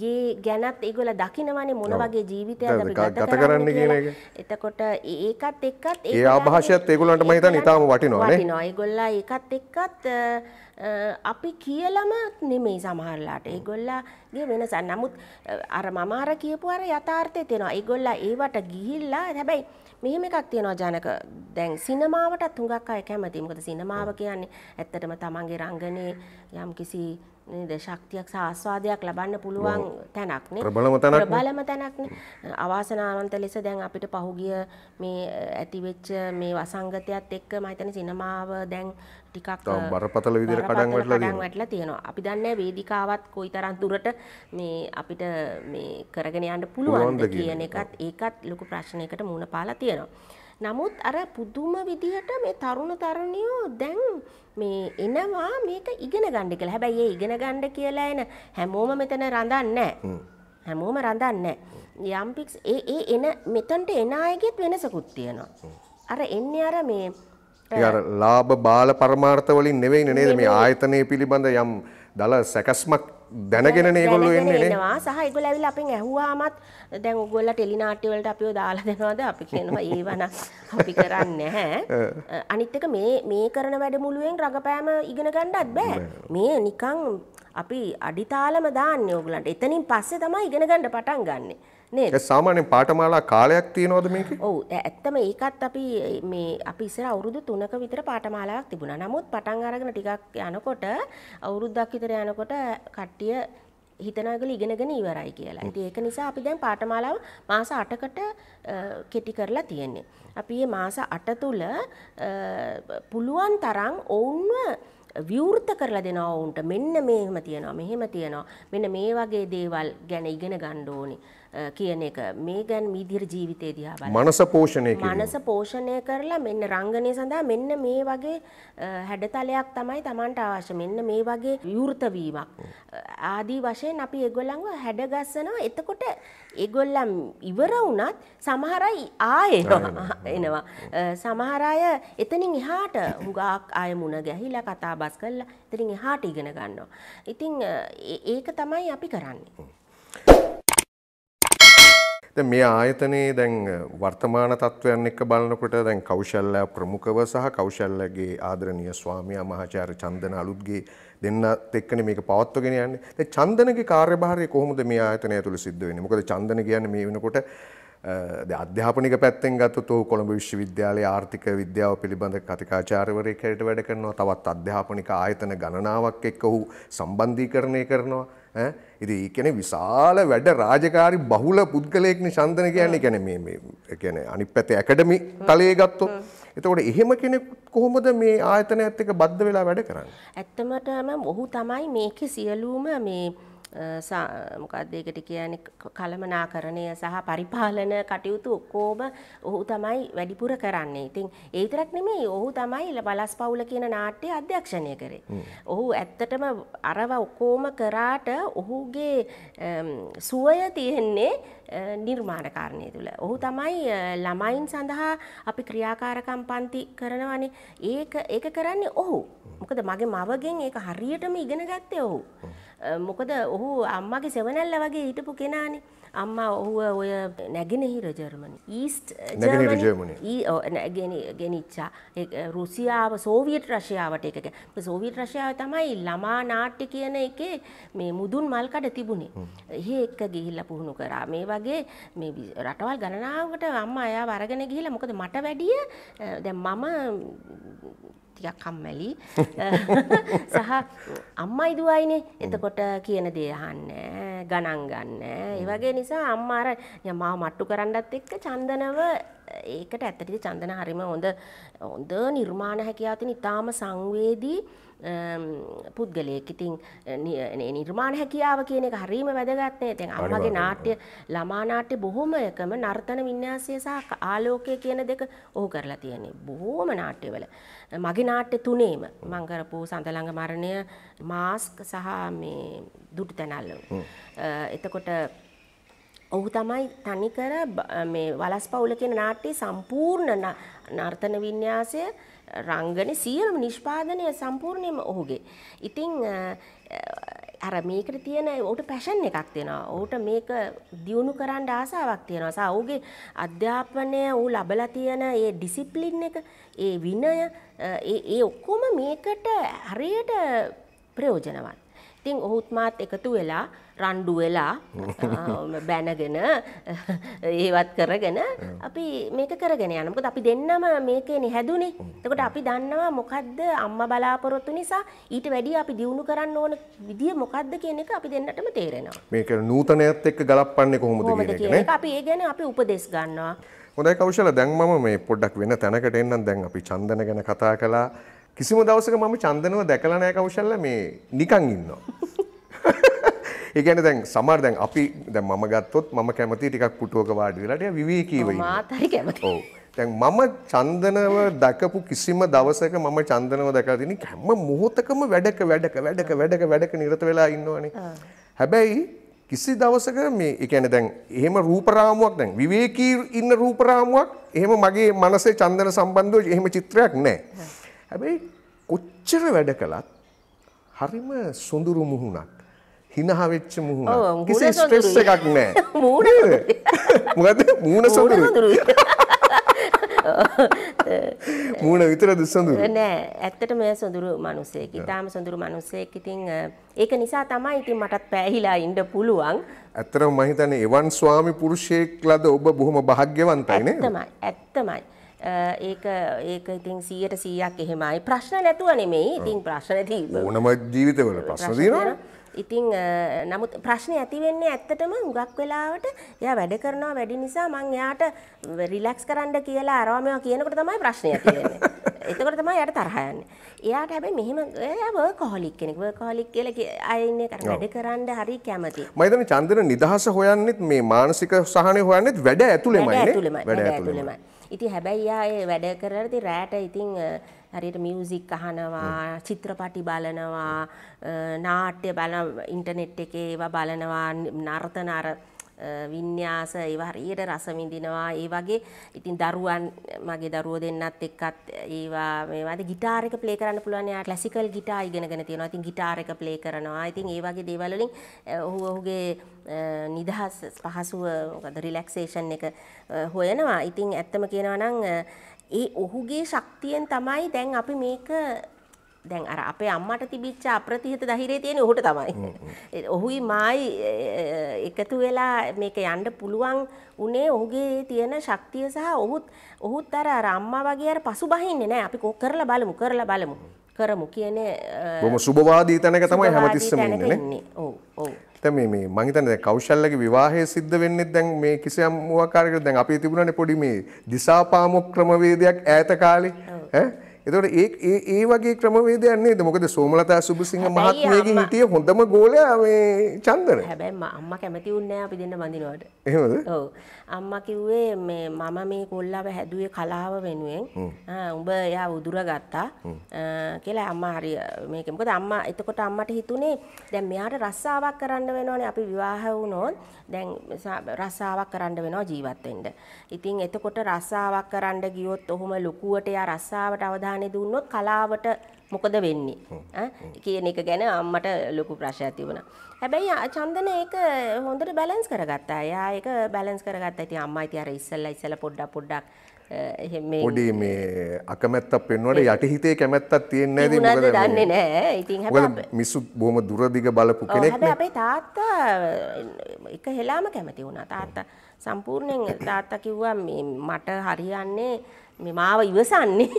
[SPEAKER 1] ගේ ගැනත් ඒගොල්ල දකිනවනේ මොන වගේ ජීවිතයක්ද අපි ගත කරන්නේ කියන එක. එතකොට ඒකත් එක්කත් ඒ ආభాෂයත් ඒගොල්ලන්ට මම හිතන්නේ ඊටාම වටිනවා නේ. වටිනවා. ඒගොල්ලා ඒකත් එක්කත් අපි කියලම නෙමෙයි සමහරලාට. ඒගොල්ලගේ වෙනස. නමුත් අර මම අර කියපු අර යථාර්ථය තියෙනවා. ඒගොල්ලා ඒවට ගිහිල්ලා හැබැයි මෙහෙම එකක් තියෙනවා ජනක දැන් සිනමාවටත් හුඟක් අය කැමතියි. මොකද සිනමාව කියන්නේ ඇත්තටම තමන්ගේ රංගනේ යම්කිසි නේද ශක්තියක් සහ ආස්වාදයක් ලබන්න පුළුවන් තැනක් නේ ප්‍රබලම තැනක් ප්‍රබලම තැනක් නේ අවාසනාවන්ත ලෙස දැන් අපිට පහුගිය මේ ඇතිවෙච්ච මේ වසංගතයත් එක්ක මම හිතන්නේ සිනමාව දැන් ටිකක් බරපතල විදිර කඩන් වැටලා කඩන් වැටලා තියෙනවා. අපි දන්නේ වේදිකාවත් කොයිතරම් දුරට මේ අපිට මේ කරගෙන යන්න පුළුවන්ද කියන එකත් ඒකත් ලොකු ප්‍රශ්නයකට මුහුණ පාලා තියෙනවා. නමුත් අර පුදුම විදිහට මේ තරුණ තරුණියෝ දැන් මේ එනවා මේක ඉගෙන ගන්න කියලා. හැබැයි ඒ ඉගෙන ගන්න කියලා එන හැමෝම මෙතන රඳන්නේ හැමෝම රඳන්නේ නැහැ. යම්පික්ස් ඒ ඒ එන මෙතනට එන අයගෙත් වෙනසකුත් තියෙනවා. අර එන්නේ අර මේ
[SPEAKER 2] ලාභ බාල පරමාර්ථ වලින් නෙවෙයින නේද මේ ආයතනය පිළිබඳ යම් දල සැකස්මක් දැනගෙන ඒගොල්ලෝ එන්නේ නවා
[SPEAKER 1] සහ ඒගොල්ලෝ ඇවිල්ලා අපෙන් ඇහුවාමත් දැන් ඔයගොල්ලෝ ටෙලිනාට්‍ය වලට අපිව දාලා දෙනවද අපි කියනවා ඒවනම් අපි කරන්නේ නැහැ අනිත් එක මේ මේ කරන වැඩමුළුවෙන් රගපෑම ඉගෙන ගන්නවත් බෑ මේ නිකන් අපි අඩිතාලම දාන්නේ ඕගලන්ට එතනින් පස්සේ තමයි ඉගෙන ගන්න පටන් ගන්නේ නේද? ඒ
[SPEAKER 2] සාමාන්‍යයෙන් පාඨමාලා කාලයක් තියනවද මේකේ? ඔව්
[SPEAKER 1] ඇත්තම ඒකත් අපි මේ අපි ඉස්සර අවුරුදු 3ක විතර පාඨමාලාවක් තිබුණා. නමුත් පටන් අරගෙන ටිකක් යනකොට අවුරුද්දක් විතර යනකොට කට්ටිය හිතනගල ඉගෙනගෙන ඉවරයි කියලා. ඉතින් ඒක නිසා අපි දැන් පාඨමාලාව මාස 8කට කෙටි කරලා තියෙන්නේ. අපි මේ මාස 8 තුල පුළුවන් තරම් ඔවුන්ව විවෘත කරලා දෙනවා ඔවුන්ට මෙන්න මේම තියනවා මෙහෙම තියනවා මෙන්න මේ වගේ දේවල් ගැන ඉගෙන ගන්න ඕනේ කියන එක මේ ගැන් මීදිර ජීවිතය දිහා බල මනස පෝෂණය මනස පෝෂණය කරලා මෙන්න රංගනය සඳහා මෙන්න මේ වගේ හැඩතලයක් තමයි තමන්ට අවශ්‍ය මෙන්න මේ වගේ විවෘතවීමක් ආදී වශයෙන් අපි ඒගොල්ලන්ව හැඩගස්සනවා එතකොට ඒගොල්ලන් ඉවර වුණත් සමහර අය ආයෙනවා එනවා සමහර අය එතනින් එහාට හුඟක් අය මුණ ගැහිලා කතා බස් කරලා එතනින් එහාට ඉගෙන ගන්නවා ඉතින් ඒක තමයි අපි කරන්නේ
[SPEAKER 2] දැන් මේ ආයතනයේ දැන් වර්තමාන තත්ත්වයන් එක්ක බලනකොට දැන් කෞශල්‍ය ප්‍රමුඛව සහ කෞශල්‍යගේ ආදරණීය ස්වාමියා මහාචාර්ය චන්දන අලුත්ගේ දෙන්නත් එක්කනේ මේක පවත්වගෙන යන්නේ. දැන් චන්දනගේ කාර්යභාරය කොහොමද මේ ආයතනය ඇතුළේ සිද්ධ වෙන්නේ? මොකද චන්දන කියන්නේ මේ වෙනකොට අධ්‍යාපනික පැත්තෙන් ගත්තොත් ඔහු කොළඹ විශ්වවිද්‍යාලයේ ආර්ථික විද්‍යාව පිළිබඳ කතිකාචාර්යවරයෙක් හැටියට වැඩ කරනවා. තවත් අධ්‍යාපනික ආයතන ගණනාවක් එක්ක ඔහු සම්බන්ධීකරණය කරනවා. ඈ ඉති එකන විශාල වැඩ රාජකාරි බහුල පුද්ගලයෙක්න ශන්දන කියන්නේ කැන කැන අනි පැත ඇකඩමි තලයේ ගත්තෝ. එතකොට එහෙම කෙනෙක් කොහොමද මේ ආයතන ඇත්තක බද්ධ වෙලා වැඩ කරන්න.
[SPEAKER 1] ඇත්තමටම ඔහු තමයි මේකෙ සියලූම මේ මොකක්ද ඒකට කියන්නේ කළමනාකරණය සහ පරිපාලන කටයුතු ඔක්කොම ඔහු තමයි වැඩිපුර කරන්නේ. ඉතින් ඒ විතරක් නෙමෙයි ඔහු තමයි බලස්පවුල කියන නාට්‍ය අධ්‍යක්ෂණය කරේ. ඔහු ඇත්තටම අරව ඔක්කොම කරාට ඔහුගේ සුවය තියෙන්නේ නිර්මාණකාරණය තුළ. ඔහු තමයි ළමයින් සඳහා අපි ක්‍රියාකාරකම් පන්ති කරනවනේ. ඒක ඒක කරන්නේ ඔහු. මොකද මගේ මවගෙන් ඒක හරියටම ඉගෙන ගත්තේ ඔහු. මොකද ඔහු අම්මගේ සෙවනැල්ල වගේ හිටපු කෙනානේ. අම්මා ඔහුව ඔය නැගෙනහිර ජර්මනි ඊස්ට් ගෙනනිච්චා රුසියාව සෝවියට රශයාවට එකක සෝවිට රශයාව තමයි ළමා නාට්‍ය කියන එක මේ මුදුන් මල්කඩ තිබුණේ එහ එක්ක ගිහිල්ල පුහුණු කරා මේ වගේ රටවල් ගණනාවට අම්ම අයා වරගෙන ගිහිලා මොකද මට වැඩිය දැ මම ටිකක් කම්මැලි සහ අම්මයි දුවයිනේ එතකොට කියන දේ අහන්නේ ගණන් ගන්න. ඒ වගේ නිසා අම්මා අර මම මට්ටු කරන්නත් එක්ක චන්දනව ඒකට ඇත්තටද චන්දන හරිම හොඳ හොඳ නිර්මාණ හැකියාතින ඉතාම සංවේදී පුද්ගලයෙක් ඉතින් නිර්මාණ හැකියාව කියන එක හරීම වැදගත්නේ තැන් අමගේ නාට්‍ය ළමානාට්‍ය බොහොම එකම නර්තන විඤ්ඥාසය සහ ආලෝකය කියන දෙක ඕහු කරලා තියන්නේ බොහෝම නාට්‍යවල මගේ නාට්‍ය තුනේම මංකරපු සඳළඟ මරණය මාස්ක සහ මේ දුට තැනල්ල එතකොට ඔහු තමයි තනිකර මේ වලස්පවුල කියන නාට්‍යයේ සම්පූර්ණ නර්තන වින්‍යාසය රංගන සියලුම නිෂ්පාදනය සම්පූර්ණයෙන්ම ඔහුගේ. ඉතින් අර මේකට තියෙන ඔහුට පැෂන් එකක් තියෙනවා. ඔහුට මේක දියුණු කරන්න ආසාවක් තියෙනවා. සා ඔහුගේ අධ්‍යාපනය ඌ ලබලා තියෙන ඒ ඩිසිප්ලින් එක, ඒ විනය, ඒ ඒ ඔක්කොම මේකට හරියට ප්‍රයෝජනවත්. ඉතින් ඔහුත් මාත් එකතු වෙලා රණ්ඩු වෙලා බැනගෙන ඒවත් කරගෙන අපි මේක කරගෙන යනකොද අපි දෙන්නම මේකේ නිහැදුනේ එතකොට අපි දන්නවා මොකද්ද අම්ම බලාපොරොත්තු නිසා ඊට වැඩි අපි දියුණු කරන්න ඕන විදිිය මොකක්ද කියන එක අපි දෙන්නටම තේරෙනවා
[SPEAKER 2] මේක නූතනයත් එක්ක ගලපන්නේ කොහොමද කියන
[SPEAKER 1] අපි ඒ ගැන අපි උපදෙස් ගන්නවා
[SPEAKER 2] හොඳයි කෞශල දැන් මම මේ පොඩ්ඩක් වෙන තැනකට එන්නම් දැන් අපි චන්දන ගැන කතා කළා කිසිම දවසක මම චන්දනව දැකලා නැහැ කෞශල්ලා මේ නිකන් ඉන්නවා ඒගැන දැන් සමර් දැන් අපි දැ ම ගත්තොත් ම කැමති ටිකක් පුටුවක වාඩිවෙලට විවේකීවයි තැන් මම චන්දනව දැකපු කිසිම දවසක මම චන්දනව දැකදින හැම මුහොතකම වැඩක වැඩක වැඩක වැඩක වැඩක නිරත වෙලා ඉන්නවනේ හැබැයි කිසි දවසක මේ එකන දැන් එහෙම රූපරාමුවක් දැන් විවේකී ඉන්න රූපරාමුවක් එහෙම මගේ මනසේ චන්දන සම්බන්ධව එහෙම චිත්‍රයක් නෑ. හැබැයි කොච්චර වැඩ කළත් හරිම සොඳුරු මුහුණක් හිනහ වෙච්ච මුහුණ. කිසි ස්ට්‍රෙස් එකක් නැහැ. මූණ. මොකද මූණ සොඳුරුයි. මූණ විතරද සොඳුරු?
[SPEAKER 1] නෑ, ඇත්තටම එයා සොඳුරු මිනිසෙක්. ඊටාම සොඳුරු මිනිසෙක්. ඉතින් ඒක නිසා තමයි ඉතින් මටත් පෑහිලා ඉන්න පුළුවන්.
[SPEAKER 2] ඇත්තටම මම හිතන්නේ එවන් ස්වාමි පුරුෂයෙක් ලද ඔබ බොහොම භාග්‍යවන්තයි නේ. ඇත්තමයි.
[SPEAKER 1] ඇත්තමයි. ඒක ඒක ඉතින් 100ට 100ක් එහෙමයි. ප්‍රශ්න නැතුව නෙමෙයි. ඉතින් ප්‍රශ්න තියෙනවා.
[SPEAKER 2] ඕනම ජීවිතවල ප්‍රශ්න තියෙනවා.
[SPEAKER 1] ඉතින් නමුත් ප්‍රශ්න ඇතිවෙන්නේ ඇත්තටම හුඟක් වෙලාවට එයා වැඩ කරනවා වැඩි නිසා මං එයාට රිලැක්ස් කරන්න කියලා අරවමවා කියනකොට තමයි ප්‍රශ්නය තියෙන්නේ. එතකොට තමයි එයාට තරහ යන්නේ. එයාට හැබැයි මෙහෙම එයා වර්කහොලික් කෙනෙක්. වර්කහොලික් කියලා අය ඉන්නේ කර වැඩ කරන්න හරි කැමති.
[SPEAKER 2] මම හිතන්නේ චන්දන නිදහස හොයන්නෙත් මේ මානසික සහනය හොයන්නෙත් වැඩ ඇතුළෙමයි නේ. වැඩ ඇතුළෙමයි.
[SPEAKER 1] ඉතින් හැබැයි එයා ඒ වැඩ කරලා ඉතින් රැට ඉතින් හරියට මියුසික් අහනවා චිත්‍රපටි බලනවා නාට්‍ය බල ඉන්ටනෙට් එකේ ඒවා බලනවා නර්තන අර විඤ්ඤාස ඒවා හරියට රස විඳිනවා ඒ වගේ ඉතින් දරුවන් මගේ දරුවෝ දෙන්නත් එක්කත් ඒවා මේවාද গিitar එක ප්ලේ කරන්න පුළුවන් එයා ක්ලාසිකල් গিitar ඉගෙනගෙන තියෙනවා ඉතින් গিitar එක ප්ලේ කරනවා ඉතින් ඒ වගේ දේවල් වලින් ඔහු ඔහුගේ නිදහස් පහසුව මොකද රිලැක්සේෂන් එක හොයනවා ඉතින් ඇත්තම කියනවා නම් ඒ ඔහුගේ ශක්තියෙන් තමයි දැන් අපි මේක දැන් අර අපේ අම්මට තිබිච්ච අප්‍රතිහිත ධෛර්යය තියෙන්නේ ඔහුට තමයි. ඔහුයි මායි එකතු වෙලා මේක යන්න පුළුවන් උනේ ඔහුගේ තියෙන ශක්තිය සහ ඔහුත් ඔහුත් අර අර අම්මා වගේ අර පසුබහින්නේ නැහැ. අපි කොක් කරලා බලමු කරලා බලමු. කරමු කියන්නේ බොහොම
[SPEAKER 2] සුබවාදී තැනක තමයි හැමතිස්සම ඉන්නේ නේ. ඔව් ඔව්. දැන් මේ මේ මං හිතන්නේ දැන් කෞශල්‍යගේ විවාහය සිද්ධ වෙන්නේ දැන් මේ කිසියම් ආකාරයකට දැන් අපි තිබුණානේ පොඩි මේ දිසාපාමොක් ක්‍රමවේදයක් ඈත කාලේ ඈ එතකොට ඒ ඒ ඒ වගේ ක්‍රමවේදයක් නේද මොකද සෝමලතා සුබසිංහ මහත්මියගේ හිටිය හොඳම ගෝලයා මේ චන්දන
[SPEAKER 1] හැබැයි අම්මා කැමති වුණේ නැහැ අපි දෙන්න බඳිනවට එහෙමද ඔව් අම්මා කිව්වේ මේ මම මේ කොල්ලව හැදුවේ කලාව වෙනුවෙන් උඹ එයා උදුර ගත්තා කියලා අම්මා හරි මේක මොකද අම්මා එතකොට අම්මට හිතුනේ දැන් මෙයාට රස්සාවක් කරන්න වෙනවනේ අපි විවාහ වුණොත් දැන් රස්සාවක් කරන්න වෙනවා ජීවත් වෙන්න. ඉතින් එතකොට රස්සාවක් කරන්න ගියොත් ඔහොම ලොකුවට එයා රස්සාවට අවධානය දුන්නොත් කලාවට මොකද වෙන්නේ කියන එක ගැන අම්මට ලොකු ප්‍රශ්යක් තිබුණා. හැබැයි චන්දන ඒක හොඳට බැලන්ස් කරගත්තා. එයා ඒක බැලන්ස් කරගත්තා. ඉතින් අම්මා ඉතින් අර ඉස්සෙල්ලා ඉස්සෙල්ලා පොඩ්ඩක් පොඩ්ඩක් පොඩි
[SPEAKER 2] මේ අකමැත්ත පෙන්වට යටහිතේ කැමැත්තක් තියෙන්නේ ද දන්නේ නෑ ඉතින් මිස්සු බොහම දුරදිග බලපු කෙනෙක්
[SPEAKER 1] අපේ තාත්තා එක හෙලාම කැමති වුණා තාත්තා සම්පූර්ණයෙන් තාත්තා කිව්වා මට හරියන්නේ මාව ඉවසන්නේ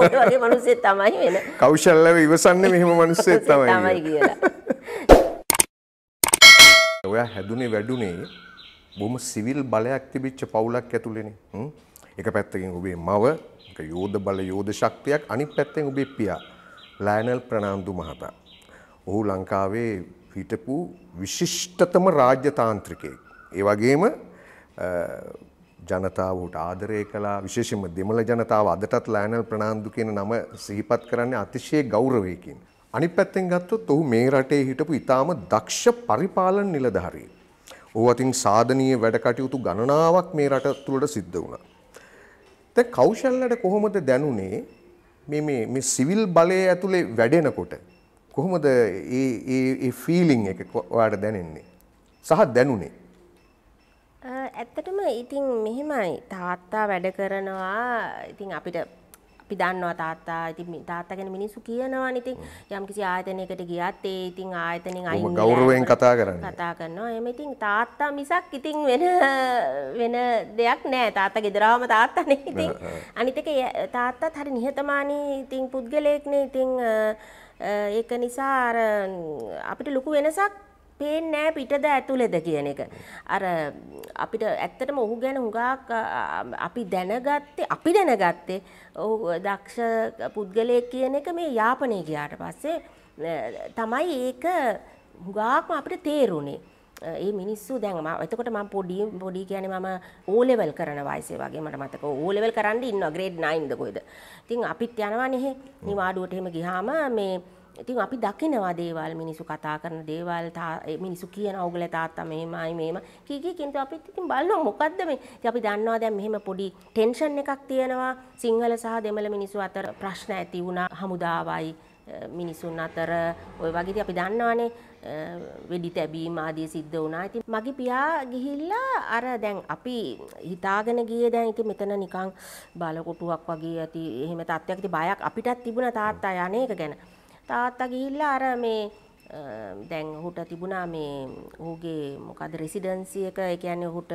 [SPEAKER 1] ඔගේ මනුස්සේ තමයි වෙන
[SPEAKER 2] කෞශල්ලව ඉවසන්නේ මෙහෙම මනුස්සේ තමයි තමයි
[SPEAKER 1] කියලා
[SPEAKER 2] ඔයා හැදුනේ වැඩුනේ බොහොම සිවිල් බලයක් තිබිච්ච පවුලක් ඇතුළේනේ. හ්ම්. එක පැත්තකින් ඔබේ මව, එක යෝධ බල යෝධ ශක්තියක්, අනිත් පැත්තෙන් ඔබේ පියා ලයනල් ප්‍රනාන්දු මහතා. ඔහු ලංකාවේ හිටපු විශිෂ්ටතම රාජ්‍යතාන්ත්‍රිකයෙක්. ඒ වගේම ජනතාව ඔහුට ආදරය කළා. විශේෂයෙන්ම දෙමළ ජනතාව අදටත් ලයනල් ප්‍රනාන්දු කියන නම සිහිපත් කරන්නේ අතිශය ගෞරවයකින්. අනිත් පැත්තෙන් ගත්තොත් ඔහු මේ රටේ හිටපු ඊටාම දක්ෂ පරිපාලන නිලධාරියෙක්. ඔහු අතින් සාධනීය වැඩ කටයුතු ගණනාවක් මේ රට තුළට සිද්ධ වුණා. දැන් කෞශල්‍යයට කොහොමද දැනුනේ මේ මේ මේ සිවිල් බලය ඇතුලේ වැඩෙනකොට කොහොමද ඒ ඒ ඒ ෆීලිං එක ඔයාට දැනෙන්නේ සහ දැනුනේ
[SPEAKER 1] ඇත්තටම ඉතින් මෙහෙමයි තාත්තා වැඩ කරනවා ඉතින් අපිට අපි දන්නවා තාත්තා ඉතින් තාත්තා ගැන මිනිස්සු කියනවා ඉතින් යම්කිසි ආයතනයකට ගියත් ඒ ඉතින් ආයතනෙන් අයින් ගෞරවයෙන්
[SPEAKER 2] කතා කරන්නේ කතා
[SPEAKER 1] කරනවා එහෙම ඉතින් තාත්තා මිසක් ඉතින් වෙන වෙන දෙයක් නෑ තාත්තා ගෙදරවම තාත්තානේ ඉතින් අනිත් එක තාත්තත් හරි නිහතමානී ඉතින් පුද්ගලයෙක්නේ ඉතින් ඒක නිසා අර අපිට ලොකු වෙනසක් පේන්නේ නැහැ පිටද ඇතුළේද කියන එක. අර අපිට ඇත්තටම ඔහු ගැන හුඟක් අපි දැනගත්තේ අපි දැනගත්තේ ඔහු දක්ෂ පුද්ගලයෙක් කියන එක මේ යාපනයේ ගියාට පස්සේ තමයි ඒක හුඟක්ම අපිට තේරුණේ. ඒ මිනිස්සු දැන් මම එතකොට මම පොඩි පොඩි කියන්නේ මම ඕ ලෙවල් කරන වයසේ වගේ මට මතක ඕ ලෙවල් කරන් ඉන්නවා ග්‍රේඩ් 9 ද කොහෙද. ඉතින් අපිත් යනවනේ නිවාඩුවට එහෙම ගියාම මේ ඉතින් අපි දකිනවා දේවල් මිනිසු කතා කරන දේවල් මිනිසු කියන ඕගල තාත්තා මෙහෙමයි මෙහෙම කී කී කින්තු අපිත් ඉතින් බලනවා මොකද්ද මේ ඉතින් අපි දන්නවා දැන් මෙහෙම පොඩි ටෙන්ෂන් එකක් තියෙනවා සිංහල සහ දෙමළ මිනිසු අතර ප්‍රශ්න ඇති වුණා හමුදාවයි මිනිසුන් අතර ඔය වගේ අපි දන්නවානේ වෙඩි තැබීම ආදී සිද්ධ වුණා. ඉතින් මගේ පියා ගිහිල්ලා අර දැන් අපි හිතාගෙන ගියේ දැන් ඉතින් මෙතන නිකන් බලකොටුවක් වගේ ඇති එහෙම තත්ත්වයක් ඉතින් බයක් අපිටත් තිබුණා තාත්තා යන්නේක ගැන. තාත්තා ගිහිල්ලා අර මේ දැන් ඔහුට තිබුණා මේ ඔහුගේ මොකද රෙසිඩන්සි එක ඒ කියන්නේ ඔහුට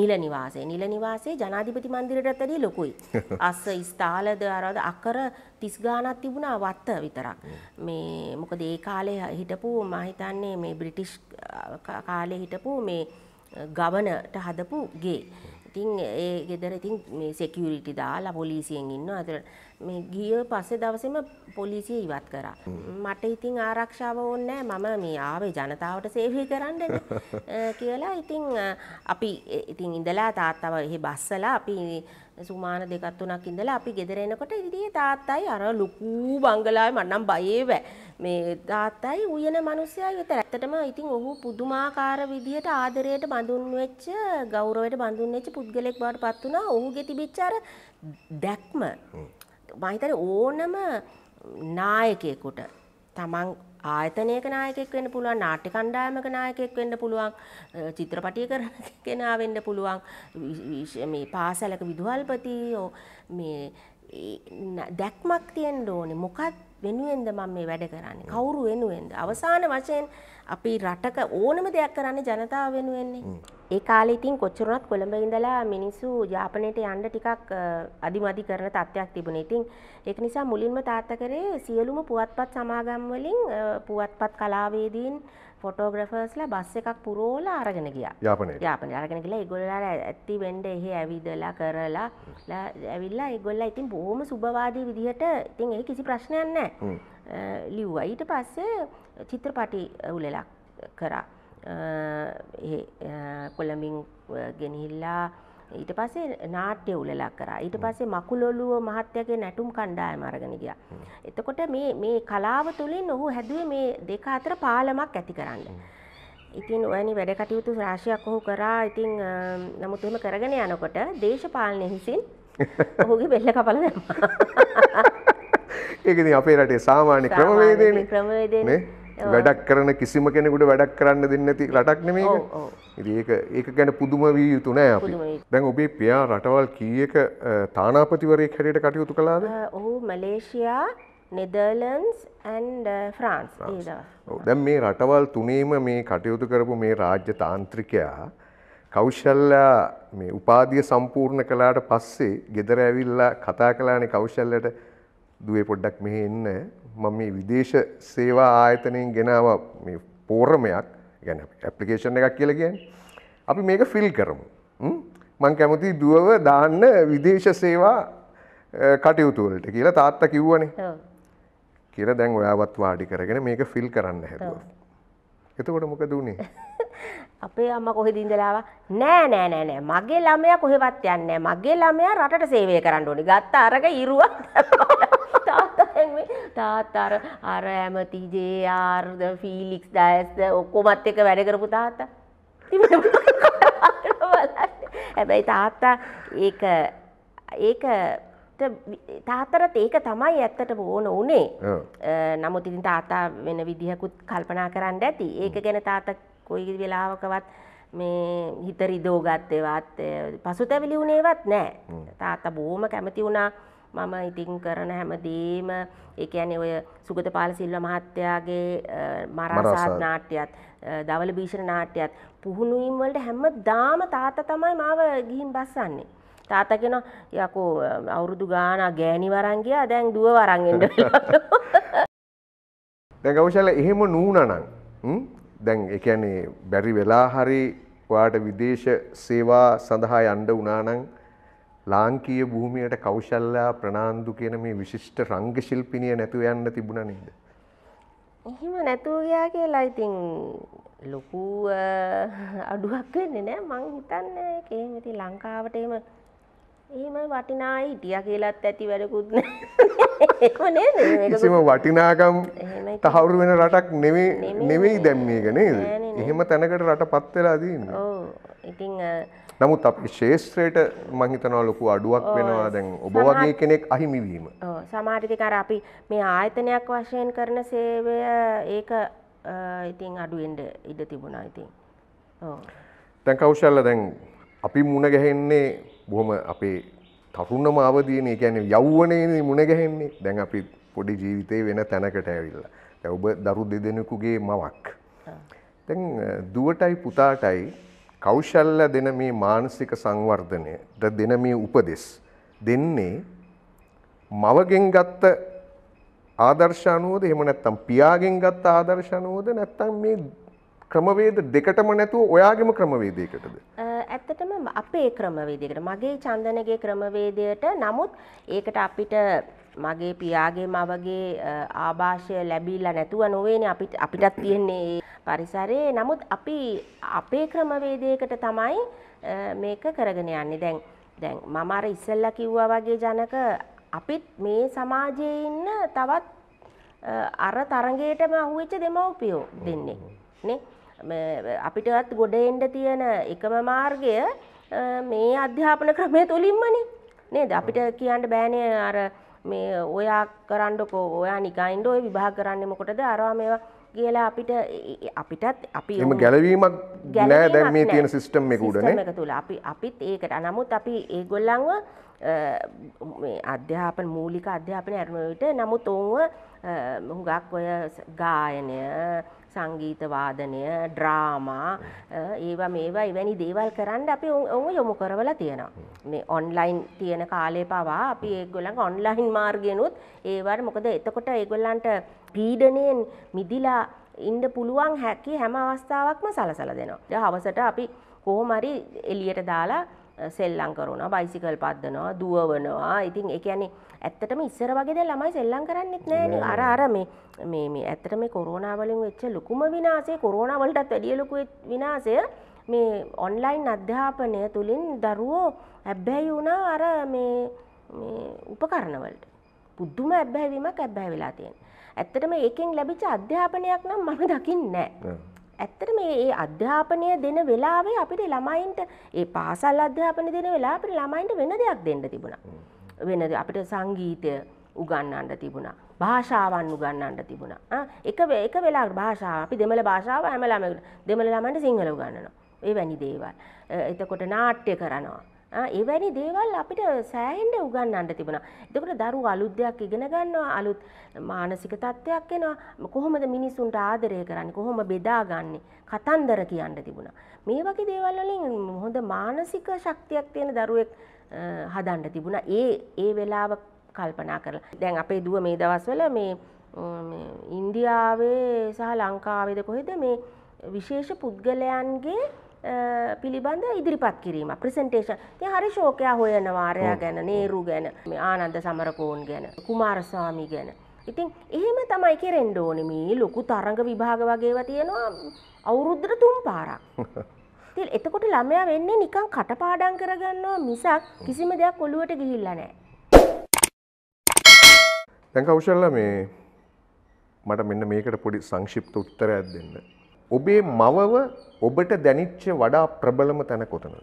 [SPEAKER 1] නිල නිවාසය. නිල නිවාසයේ ජනාධිපති මන්දිරයටත් වැඩිය ලොකුයි. අස්ස ස්ථාලද අරද අකර 30 ගාණක් තිබුණා වත්ත විතරක්. මේ මොකද ඒ කාලේ හිටපු මම හිතන්නේ මේ බ්‍රිටිෂ් කාලේ හිටපු මේ ගවනට හදපු ගේ. ඉතින් ඒ ගෙදර ඉතින් මේ සෙකියුරිටි දාලා පොලිසියෙන් ඉන්නවා. ඒතර මේ ගිය පස්සේ දවසේම පොලිසිය ඉවත් කරා. මට ඉතින් ආරක්ෂාව ඕනේ මම මේ ආවේ ජනතාවට සේවය කරන්න කියලා ඉතින් අපි ඉතින් ඉඳලා තාත්තව එහි බස්සලා අපි සුමාන දෙකක් තුනක් ඉඳලා අපි ගෙදර එනකොට ඉතින් තාත්තයි අර ලොකු බංගලාවේ මන්නම් බයේ වැ මේ තාත්තයි උයන මිනිස්සයා විතර. ඇත්තටම ඉතින් ඔහු පුදුමාකාර විදිහට ආදරයට බඳුන් වෙච්ච, ගෞරවයට බඳුන් වෙච්ච පුද්ගලෙක් බවට පත් වුණා. ඔහුගේ තිබිච්ච අර දැක්ම මහිතන ඕනම නායකයෙකුට තමන් ආයතනයක නායකෙක් වෙන්න පුළුවන් නාට්‍ය කණ්ඩායමක නායකෙක් වෙන්න පුළුවන් චිත්‍රපටිය කරන කෙනා වෙන්න පුළුවන් මේ පාසලක විදුහල්පති මේ දැක්මක් තියෙන්න ඕනේ මොකක් වෙනුවෙන්ද මම මේ වැඩ කරන්නේ කවුරු වෙනුවෙන්ද අවසාන වශයෙන් අපි රටක ඕනම දෙයක් කරන්නේ ජනතාව වෙනුවෙන්නේ ඒ කාලේ ඉතින් කොච්චර වුණත් කොළඹ ඉඳලා මිනිස්සු යාපනයට යන්න ටිකක් අදිමදි කරන තත්ත්වයක් තිබුණේ. ඉතින් ඒක නිසා මුලින්ම තාත්තා කරේ සියලුම පුවත්පත් සමාගම් වලින් පුවත්පත් කලාවේදීන් ෆොටෝග්‍රෆර්ස්ලා බස් එකක් පුරෝලා අරගෙන ගියා. යාපනයට. යාපනයට අරගෙන ගිහලා ඒගොල්ලෝ ඇත්ති වෙන්න එහෙ ඇවිදලා කරලා ඇවිල්ලා ඒගොල්ලෝ ඉතින් බොහොම සුබවාදී විදිහට ඉතින් ඒ කිසි ප්‍රශ්නයක් නැහැ. ලිව්වා. ඊට පස්සේ චිත්‍රපටි උලෙලක් කරා. කොළඹින් ගෙනහිල්ලා ඊට පස්සේ නාට්‍ය උලලක් කරා ඊට පස්සේ මකුලොලුව මහත්තයගේ නැටුම් කණ්ඩායම අරගෙන ගියා. එතකොට මේ මේ කලාව තුලින් ඔහු හැදුවේ මේ දෙක අතර පාලමක් ඇති කරන්න. ඉතින් ඔයනි වැඩ කටයුතු රාශියක් ඔහු කරා. ඉතින් නමුත් එහෙම කරගෙන යනකොට දේශපාලනය හිසින් ඔහුගේ බෙල්ල කපලා දැම්මා.
[SPEAKER 2] ඒක ඉතින් අපේ රටේ සාමාන්‍ය ක්‍රමවේදයනේ.
[SPEAKER 1] ක්‍රමවේදයනේ. වැඩක්
[SPEAKER 2] කරන කිසිම කෙනෙකුට වැඩක් කරන්න දෙන්න ඇති රටක් නෙමේ ඒක ඒක ගැන පුදුම වී යුතු නෑ අපි දැන් ඔබේ පියා රටවල් කීයක තානාපතිවරයෙක් හැටියට කටයුතු
[SPEAKER 1] කළාද ඔහු මලේෂයා නෙදර්ලන්ස් ඇන්ඩ ෆ්‍රාන්ස්
[SPEAKER 2] දැන් මේ රටවල් තුනේම මේ කටයුතු කරපු මේ රාජ්‍ය තාන්ත්‍රිකයා කෞශල්ලා මේ උපාධිය සම්පූර්ණ කළාට පස්සේ ගෙදර ඇවිල්ලා කතා කලානේ කෞශල්ලට දුවේ පොඩ්ඩක් මෙහෙ එන්න මම මේ විදේශ සේවා ආයතනයෙන් ගෙනාව මේ පෝර්මයක් ගැන ඇපලිකේෂන් එකක් කියල කියන්න අපි මේක ෆිල් කරමු මං කැමති දුවව දාන්න විදේශ සේවා කටයුතුවලට කියලා තාත්ත කිව්වනේ කියර දැන් ඔයාවත් වාඩි කරගෙන මේක ෆිල් කරන්න හැතුව එතකොට මොක දුණේ
[SPEAKER 1] අපේ අම්ම කොහෙද ඉඳලාව නෑ නෑ නෑ නෑ මගේ ළමයා කොහෙවත් යන්නේ මගේ ළමයා රටට සේවය කරන්න ඕනි ගත්ත අරක ඉරුවක් තාත් අර අර ඇමති ජේආර්ද ෆීලික්ස් ඩයස්ද ඔක්කොමත් එක වැඩ කරපු තාත්තා හැබැයි තාත්තා ඒක ඒක තාතරත් ඒක තමයි ඇත්තට ඕන උනේ නමුත් ඉතින් තාතා වෙන විදිහකුත් කල්පනා කරන්න ඇති ඒක ගැන තාත කොයි වෙලාවකවත් මේ හිත රිදෝගත්තේවත් පසුතැවිලි වුණේවත් නෑ තාත්තා බොහොම කැමති වුණා මම ඉතින් කරන හැමදේම ඒ කියන්නේ ඔය සුගතපාල සිල්වා මහත්තයාගේ මරාසාත් නාට්‍යයත් දවල භීෂණ නාට්‍යයත් පුහුණුවීම් වලට හැමදාම තාත්තා තමයි මාව ගිහින් බස්සන්නේ. තාත්තා කෙනා යකෝ අවුරුදු ගාන ගෑණි වරන් ගියා දැන් දුව වරන් එන්න
[SPEAKER 2] දැන් ගෞශල එහෙම නුනනම් දැන් ඒ කියන්නේ බැරි වෙලා හරි ඔයාට විදේශ සේවා සඳහා යන්න වුණා නම් ලාංකීය භූමියට කෞශල්ලා ප්‍රනාන්දු කියන මේ විශිෂ්ට රංගශිල්පිනිය නැතුව යන්න තිබුණා නේද?
[SPEAKER 1] එහෙම නැතුව ගියා කියලා ඉතින් ලොකු අඩුවක් වෙන්නේ නෑ මං හිතන්නේ ඒක එහෙම ඉතින් ලංකාවට එහෙම එහෙම වටිනා හිටියා කියලාත් ඇති වැඩකුත් නෑ. නේද? කිසිම
[SPEAKER 2] වටිනාකම් තහවුරු වෙන රටක්
[SPEAKER 1] නෙවෙයි නෙවෙයි
[SPEAKER 2] දැන් මේක නේද? එහෙම තැනකට රටපත් වෙලා තියෙනවා.
[SPEAKER 1] ඔව්. ඉතින්
[SPEAKER 2] නමුත් අපේ ශේෂත්‍රයට මහිතනවා ලොකු අඩුවක් වෙනවා දැන් ඔබ වගේ කෙනෙක් අහිමිවීම
[SPEAKER 1] සමාරිතිකර අපි මේ ආයතනයක් වශයෙන් කරන සේවය ඒක ඉතින් අඩුවෙන්ඩ ඉඩ තිබුණා ඉතින්
[SPEAKER 2] තැන් කෞශල්ල දැන් අපි මුණ ගැහෙන්නේ බොහොම අපේ තරුණම අවදීන ගැන යව්වනයන මුණ ගැහෙන්නේ දැන් අපි පොඩි ජීවිතය වෙන තැනකට ඇවිල්ලා ඇවබ දරු දෙදෙනෙකුගේ මවක්. දැන් දුවටයි පුතාටයි කෞශල්‍ය දෙන මේ මානසික සංවර්ධනයට දෙන මේ උපදෙස් දෙන්නේ මවගෙන් ගත්ත ආදර්ශ අනුවද එහෙම නැත්නම් පියාගෙන් ගත්ත ආදර්ශ
[SPEAKER 1] අනුවද නැත්නම් මේ
[SPEAKER 2] ක්‍රමවේද දෙකටම නැතුව ඔයාගේම ක්‍රමවේදයකටද
[SPEAKER 1] ඇත්තටම අපේ ක්‍රමවේදයකට මගේ චන්දනගේ ක්‍රමවේදයට නමුත් ඒකට අපිට මගේ පියාගේ මවගේ ආභාෂය ලැබිලා නැතුව නොවේනේ අපිට අපිටත් තියෙන්නේ පරිසරයේ නමුත් අපි අපේ ක්‍රමවේදයකට තමයි මේක කරගෙන යන්නේ දැන් දැන් මම අර ඉස්සෙල්ලා කිව්වා වගේ ජනක අපිත් මේ සමාජයේ ඉන්න තවත් අර තරගයටම අහුවෙච්ච දෙමව්පියෝ දෙන්නේ නේ අපිටත් ගොඩ එන්න තියෙන එකම මාර්ගය මේ අධ්‍යාපන ක්‍රමය තුලින්මනේ නේද අපිට කියන්න බෑනේ අර මේ ඔයා කරන්නකෝ ඔයා නිකන් ඉන්න ඔය විභාග කරන්නේ මොකටද අරවා මේවා කියලා අපිට අපිටත් අපි එම
[SPEAKER 2] ගැලවීමක්
[SPEAKER 1] නෑ දැන් මේ තියෙන සිස්ටම් එක උඩනේ එක තුල අපි අපිත් ඒකට නමුත් අපි ඒගොල්ලන්ව අධ්‍යාපන මූලික අධ්‍යාපනය අරමුණ විට නමුත් ඔවුන්ව හුඟක් ඔය ගායනය සංගීත වාදනය, ඩ්‍රාමා, ඒවා මේවා එවැනි දේවල් කරන්න අපි ඔවුන් යොමු කරවලා තියෙනවා. මේ ඔන්ලයින් තියෙන කාලේ පවා අපි ඒගොල්ලන් ඔන්ලයින් මාර්ගයනොත් ඒවට මොකද එතකොට ඒගොල්ලන්ට පීඩනයෙන් මිදිලා ඉන්ඩ පුළුවන් හැකි හැම අවස්ථාවක්ම සලසල දෙනවා. හවසට අපි කොහොමරි එලියට දාලා සෙල්ලං කරනවා බයිසිකල් පත්දනවා දුවවනවා ඉතින් එක යන්නේ ඇත්තටම ඉස්සර වගේ දැ ළමයි සෙල්ලං කරන්නෙත් නෑන අර අර මේ මේ මේ ඇත්තට මේ කොරෝනාවලින් වෙච්ච ලොකුම විනාසේ කොරෝනාවලටත් වැඩිය ලොකු විනාසය මේ ඔන්ලයින් අධ්‍යාපනය තුළින් දරුවෝ ඇබ්බැයි වුණා අර මේ උපකරණවලට පුද්දුම ඇබ්බැහැවීමක් ඇබ්බැ වෙලා තියෙන් ඇත්තටම ඒකෙන් ලැබිච අධ්‍යාපනයක් නම් මම දකින්න නෑ ඇත්තට මේ ඒ අධ්‍යාපනය දෙන වෙලාවේ අපිට ළමයින්ට ඒ පාසල් අධ්‍යාපන දෙන වෙලා අපිට ළමයින්ට වෙන දෙයක් දෙන්න තිබුණා. වෙනද අපිට සංගීතය උගන්නන්න තිබුණා. භාෂාවන් උගන්නන්න තිබුණා. එක එක වෙලාවට භාෂාව අපි දෙමළ භාෂාව හැම ළමයෙකුට දෙමළ ළමයින්ට සිංහල උගන්වනවා. ඒ වැනි දේවල්. එතකොට නාට්‍ය කරනවා. එවැනි දේවල් අපිට සෑහෙන්ඩ උගන්නන්න තිබුණා. එතකොට දරුවෝ අලුත් දෙයක් ඉගෙන ගන්නවා, අලුත් මානසික තත්ත්වයක් එනවා. කොහොමද මිනිසුන්ට ආදරය කරන්නේ? කොහොම බෙදාගන්නේ? කතන්දර කියන්න තිබුණා. මේ වගේ දේවල් වලින් හොඳ මානසික ශක්තියක් තියෙන දරුවෙක් හදන්න තිබුණා. ඒ ඒ වෙලාව කල්පනා කරලා. දැන් අපේ දුව මේ දවස්වල මේ ඉන්දියාවේ සහ ලංකාවේද කොහෙද මේ විශේෂ පුද්ගලයන්ගේ පිළිබඳ ඉදිරිපත් කිරීම ප්‍රසන්ටේෂන් ති හරි ශෝකයා හොයන වාරයා ගැන නේරු ගැන ආනන්ද සමරකෝන් ගැන කුමාරස්වාමි ගැන. ඉතින් එහෙම තමයි කෙරෙන්ඩ ඕනමී ලොකු තරඟ විභාග වගේව තියෙනවා අවුරුද්දර තුම් පාරක්. තිල් එතකොට ළමයා වෙන්නේ නිකං කටපාඩන් කරගන්නවා මිසක් කිසිම දෙයක් ඔළුවට ගිහිල්ල නෑ.
[SPEAKER 2] තැක අවෂල්ල මේ මට මෙන්න මේකට පොඩි සංශිප්ත උත්තරයක් දෙන්න. ඔබේ මවව ඔබට දැනිච්ච වඩා ප්‍රබලම තැන කොතනද?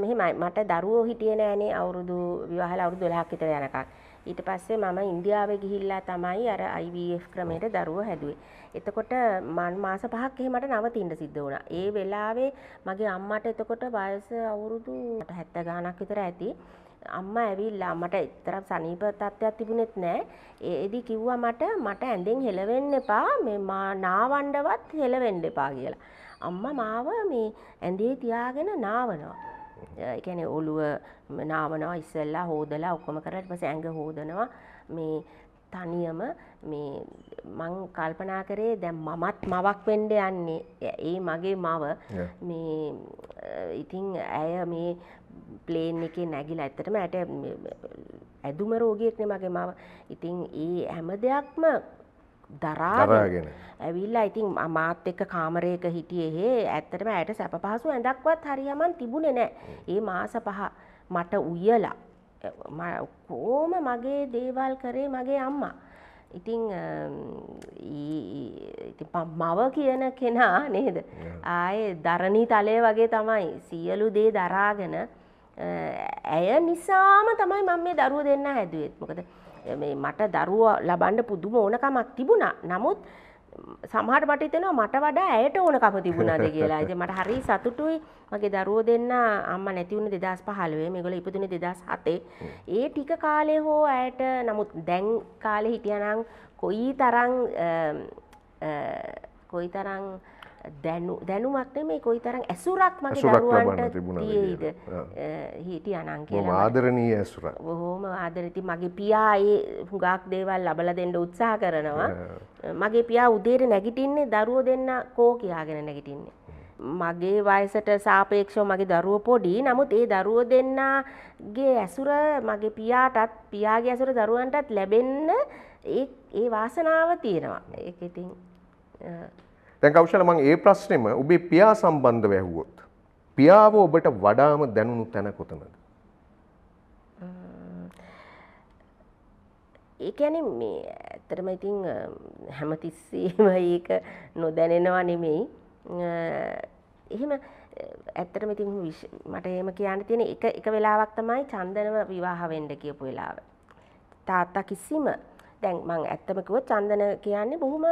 [SPEAKER 1] මෙහෙමයි මට දරුවෝ හිටියේ නෑනේ අවුරුදු විවාහල අවුරුදු 12ක් විතර යනකම්. ඊට පස්සේ මම ඉන්දියාවේ ගිහිල්ලා තමයි අර IVF ක්‍රමයට දරුවෝ හැදුවේ. එතකොට මන් මාස පහක් එහෙමට නවතින්න සිද්ධ වුණා. ඒ වෙලාවේ මගේ අම්මට එතකොට වයස අවුරුදු 70 ගාණක් විතර ඇති. අම්මා ඇවිල්ලා මට එතරම් සනීප තත්ත්වයක් තිබුණෙත් නෑ. ඒදී කිව්වා මට මට ඇඳෙන් හෙලවෙන්න එපා. මේ මා නාවණ්ඩවත් හෙලවෙන්න එපා කියලා. අම්මා මාව මේ ඇඳේ තියාගෙන නාවනවා. ඒ කියන්නේ ඔළුව නාවනවා ඉස්සෙල්ලා හොදලා ඔක්කොම කරලා ඊට පස්සේ ඇඟ හොදනවා. මේ තනියම මේ මං කල්පනා කරේ දැන් මමත් මවක් වෙන්ඩ යන්නේ ඒ මගේ මව මේ ඉතිං ඇය මේ ප්ලේන් එක නැගිල ඇත්තටම ඇයට ඇදුම රෝගයෙක්න මගේ මව ඉතිං ඒ හැම දෙයක්ම දරාගෙන ඇවිල්ලා ඉතින් අමාත් එක්ක කාමරයක හිටියහේ ඇත්තටම ඇයට සැප පහසු ඇඳක්වත් හරියමන් තිබුණෙ නෑ ඒ මාස පහ මට උයලා ඔක්කෝම මගේ දේවල් කරේ මගේ අම්මා. ඉතිං මව කියන කෙනා නේද. ආය දරණී තලය වගේ තමයි සියලු දේ දරාගෙන ඇය නිසාම තමයි මම මේ දරුව දෙන්න හැදුවත් මොකද මට දරුව ලබන්ඩ පුදුම ඕනකමක් තිබුණා නමුත් සමහට මටිතනවා මට වඩා ඇයට ඕන කම තිබුණාද කියලා ඉතින් මට හරි සතුටුයි මගේ දරුවෝ දෙන්න අම්මා නැති වුණේ 2015 මේගොල්ලෝ ඉපදුනේ 2007 ඒ ටික කාලේ හෝ ඇයට නමුත් දැන් කාලේ හිටියානම් කොයි තරම් කොයි තරම් දැනුමක් මේ කොයි තරම් ඇසුරක් මගේ දරුවන්ට තියේද හිටිය අනන් කියලා
[SPEAKER 2] ආදරණීය ඇසුරක්
[SPEAKER 1] බොහොම ආදරති මගේ පියා ඒ හුඟක් දේවල් ලබලා දෙන්න උත්සාහ කරනවා මගේ පියා උදේට නැගිටින්නේ දරුවෝ දෙන්න කෝ කියාගෙන නැගිටින්නේ මගේ වයසට සාපේක්ෂව මගේ දරුවෝ පොඩි නමුත් ඒ දරුවෝ දෙන්නගේ ඇසුර මගේ පියාටත් පියාගේ ඇසුර දරුවන්ටත් ලැබෙන්න ඒ ඒ වාසනාව තියෙනවා ඒක ඉතින්
[SPEAKER 2] දැන් කෞශල මම ඒ ප්‍රශ්නේම ඔබේ පියා සම්බන්ධව ඇහුවොත් පියාව ඔබට වඩාම දැනුණු තැන කොතනද?
[SPEAKER 1] ඒ කියන්නේ මේ ඇත්තටම ඉතින් හැමතිස්සෙම ඒක නොදැනෙනවා නෙමෙයි. එහෙම ඇත්තටම ඉතින් මට එහෙම කියන්න තියෙන එක එක වෙලාවක් තමයි චන්දනව විවාහ වෙන්න කියපු වෙලාව. තාත්තා කිසිම දැන් මම ඇත්තම කිව්වොත් චන්දන කියන්නේ බොහොම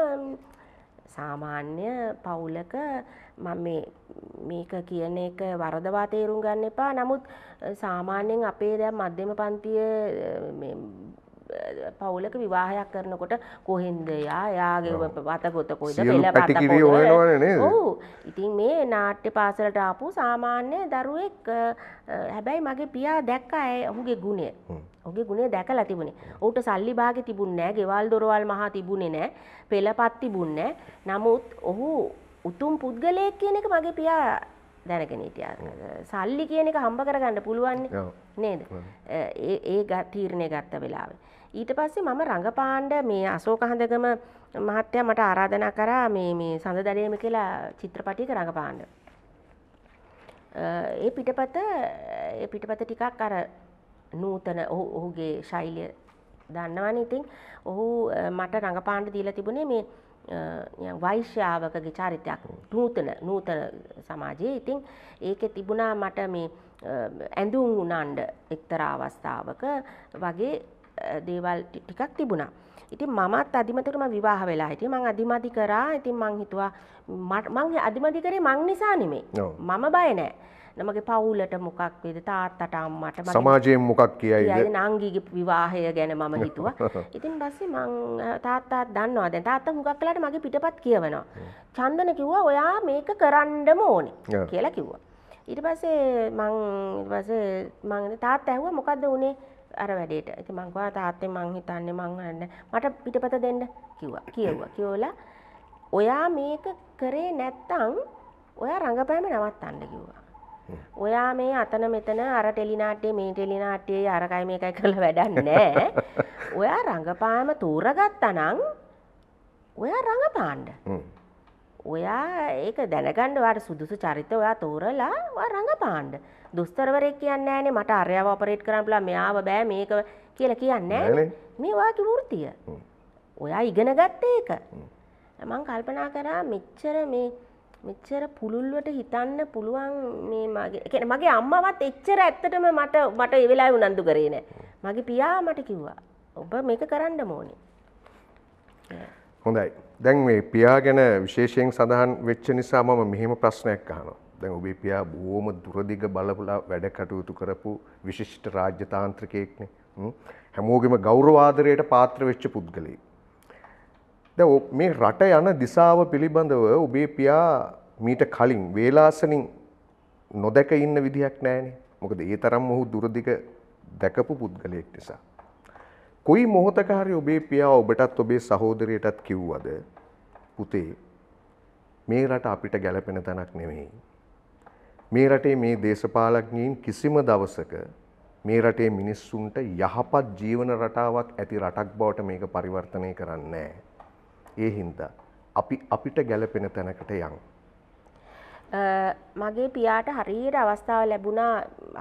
[SPEAKER 1] සාමාන්‍ය පවුලක මම මේක කියන එක වරදවා තේරුම් ගන්න එපා නමුත් සාමාන්‍යයෙන් අපේ දැම් මධ්‍යම පන්තිය පවුලක විවාහයක් කරනකොට කොහෙන්ද යා යාගේ වතගොත කොයිද පෙළ ඉතින් මේ නාට්‍ය පාසලට ආපු සාමාන්‍ය දරුවෙක් හැබැයි මගේ පියා දැක්ක ඇය ඔහුගේ ගුණය ඔගේ ගුණේ දැකලා තිබුණේ. ඔහුට සල්ලි භාගෙ තිබුණ නෑ. ගෙවල් දොරවල් මහා තිබුණේ නෑ. පෙළපත් තිබුණ නෑ. නමුත් ඔහු උතුම් පුද්ගලයෙක් කියන එක මගේ පියා දැනගෙන හිටියා. සල්ලි කියන එක හම්බ කරගන්න පුළුවන් නේද? ඒ ඒ තීරණය ගත්ත වෙලාවේ. ඊට පස්සේ මම රඟපාණ්ඩ මේ අසෝකහඳගම මහත්තයා මට ආරාධනා කරා මේ මේ සඳ දඩයම කියලා චිත්‍රපටියක රඟපාණ්ඩ. ඒ පිටපත ඒ පිටපත ටිකක් අර නූතන ඔහු ඔහුගේ ශෛලිය දන්නවනේ ඉතින් ඔහු මට රඟපාණ්ඩ දීලා තිබුණේ මේ වෛශ්‍යාවකගේ චරිතයක් නූතන නූතන සමාජයේ ඉතින් ඒකෙ තිබුණා මට මේ ඇඳුම් උනන්ඩ එක්තරා අවස්ථාවක වගේ දේවල් ටිකක් තිබුණා. ඉතින් මමත් අදිමතට මම විවාහ වෙලා හිටියේ. මං අදිමදි කරා. ඉතින් මං හිතුවා මං අදිමදි කරේ මං නිසා නෙමෙයි. මම බය නැහැ. නමගේ පවුලට මොකක් වේද තාත්තට අම්මට සමාජයෙන්
[SPEAKER 2] මොකක් කියයිද
[SPEAKER 1] නංගිගේ විවාහය ගැන මම හිතුවා. ඉතින් පස්සේ මං තාත්තාත් දන්නවා දැන් තාත්තා හුඟක් වෙලාට මගේ පිටපත් කියවනවා. චන්දන කිව්වා ඔයා මේක කරන්නම ඕනේ කියලා කිව්වා. ඊට පස්සේ මං ඊට පස්සේ මං තාත්තා ඇහුවා මොකද්ද උනේ? අර වැඩේට ඉතින් මං කිව්වා තාත්තේ මං හිතන්නේ මං අරන්නේ මට පිටපත දෙන්න කිව්වා කියෙව්වා කියෝලා ඔයා මේක කරේ නැත්තම් ඔයා රඟපෑම නවත්තන්න කිව්වා ඔයා මේ අතන මෙතන අර ටෙලිනාට්‍යයේ මේ ටෙලිනාට්‍යයේ අරකයි මේකයි කරලා වැඩක් නැහැ ඔයා රඟපෑම තෝරගත්තා නම් ඔයා රඟපාන්න ඔයා ඒක දැනගන්න වාට සුදුසු චරිත ඔයා තෝරලා රඟපාණ්ඩ දුස්තරවරෙක් කියන්න ෑනේ මට අරයාව අපරේට් කරම්ලා මෙයාව බෑ මේක කියල කියන්න මේවාකි වෘතිය ඔයා ඉගෙන ගත්ත ඒක මං කල්පනා කරා මෙච්චර මේ මෙච්චර පුළුල්වට හිතන්න පුළුවන් මේ මගේ මගේ අම්මවත් එච්චර ඇත්තටම මට මට වෙලා උනන්දු කරේ නෑ මගේ පියා මට කිව්වා ඔබ මේක කරන්න මෝනේ
[SPEAKER 2] හොඳයි. දැන් මේ පියා ගැන විශේෂයෙන් සඳහන් වෙච්ච නිසා මම මෙහෙම ප්‍රශ්නයක් අහනවා. දැන් ඔබේ පියා බොහොම දුරදිග බලපුලා වැඩ කටයුතු කරපු විශිෂ්ට රාජ්‍යතාන්ත්‍රිකයෙක්නේ. හැමෝගෙම ගෞරවාදරයට පාත්‍ර වෙච්ච පුද්ගලයෙක්. දැන් මේ රට යන දිශාව පිළිබඳව ඔබේ පියා මීට කලින් වේලාසනින් නොදැක ඉන්න විදිහක් නෑනේ. මොකද ඒ තරම් ඔහු දුරදිග දැකපු පුද්ගලයෙක් නිසා. කොයි මොහොතක හරි ඔබේ පියා ඔබටත් ඔබේ සහෝදරයටත් කිව්වද පුතේ මේ රට අපිට ගැළපෙන තැනක් නෙමෙයි. මේ රටේ මේ දේශපාලඥයින් කිසිම දවසක මේ රටේ මිනිස්සුන්ට යහපත් ජීවන රටාවක් ඇති රටක් බවට මේක පරිවර්තනය කරන්නේ ඒ හින්දා අපි අපිට ගැළපෙන තැනකට යන්.
[SPEAKER 1] මගේ පියාට හරියට අවස්ථාව ලැබුණා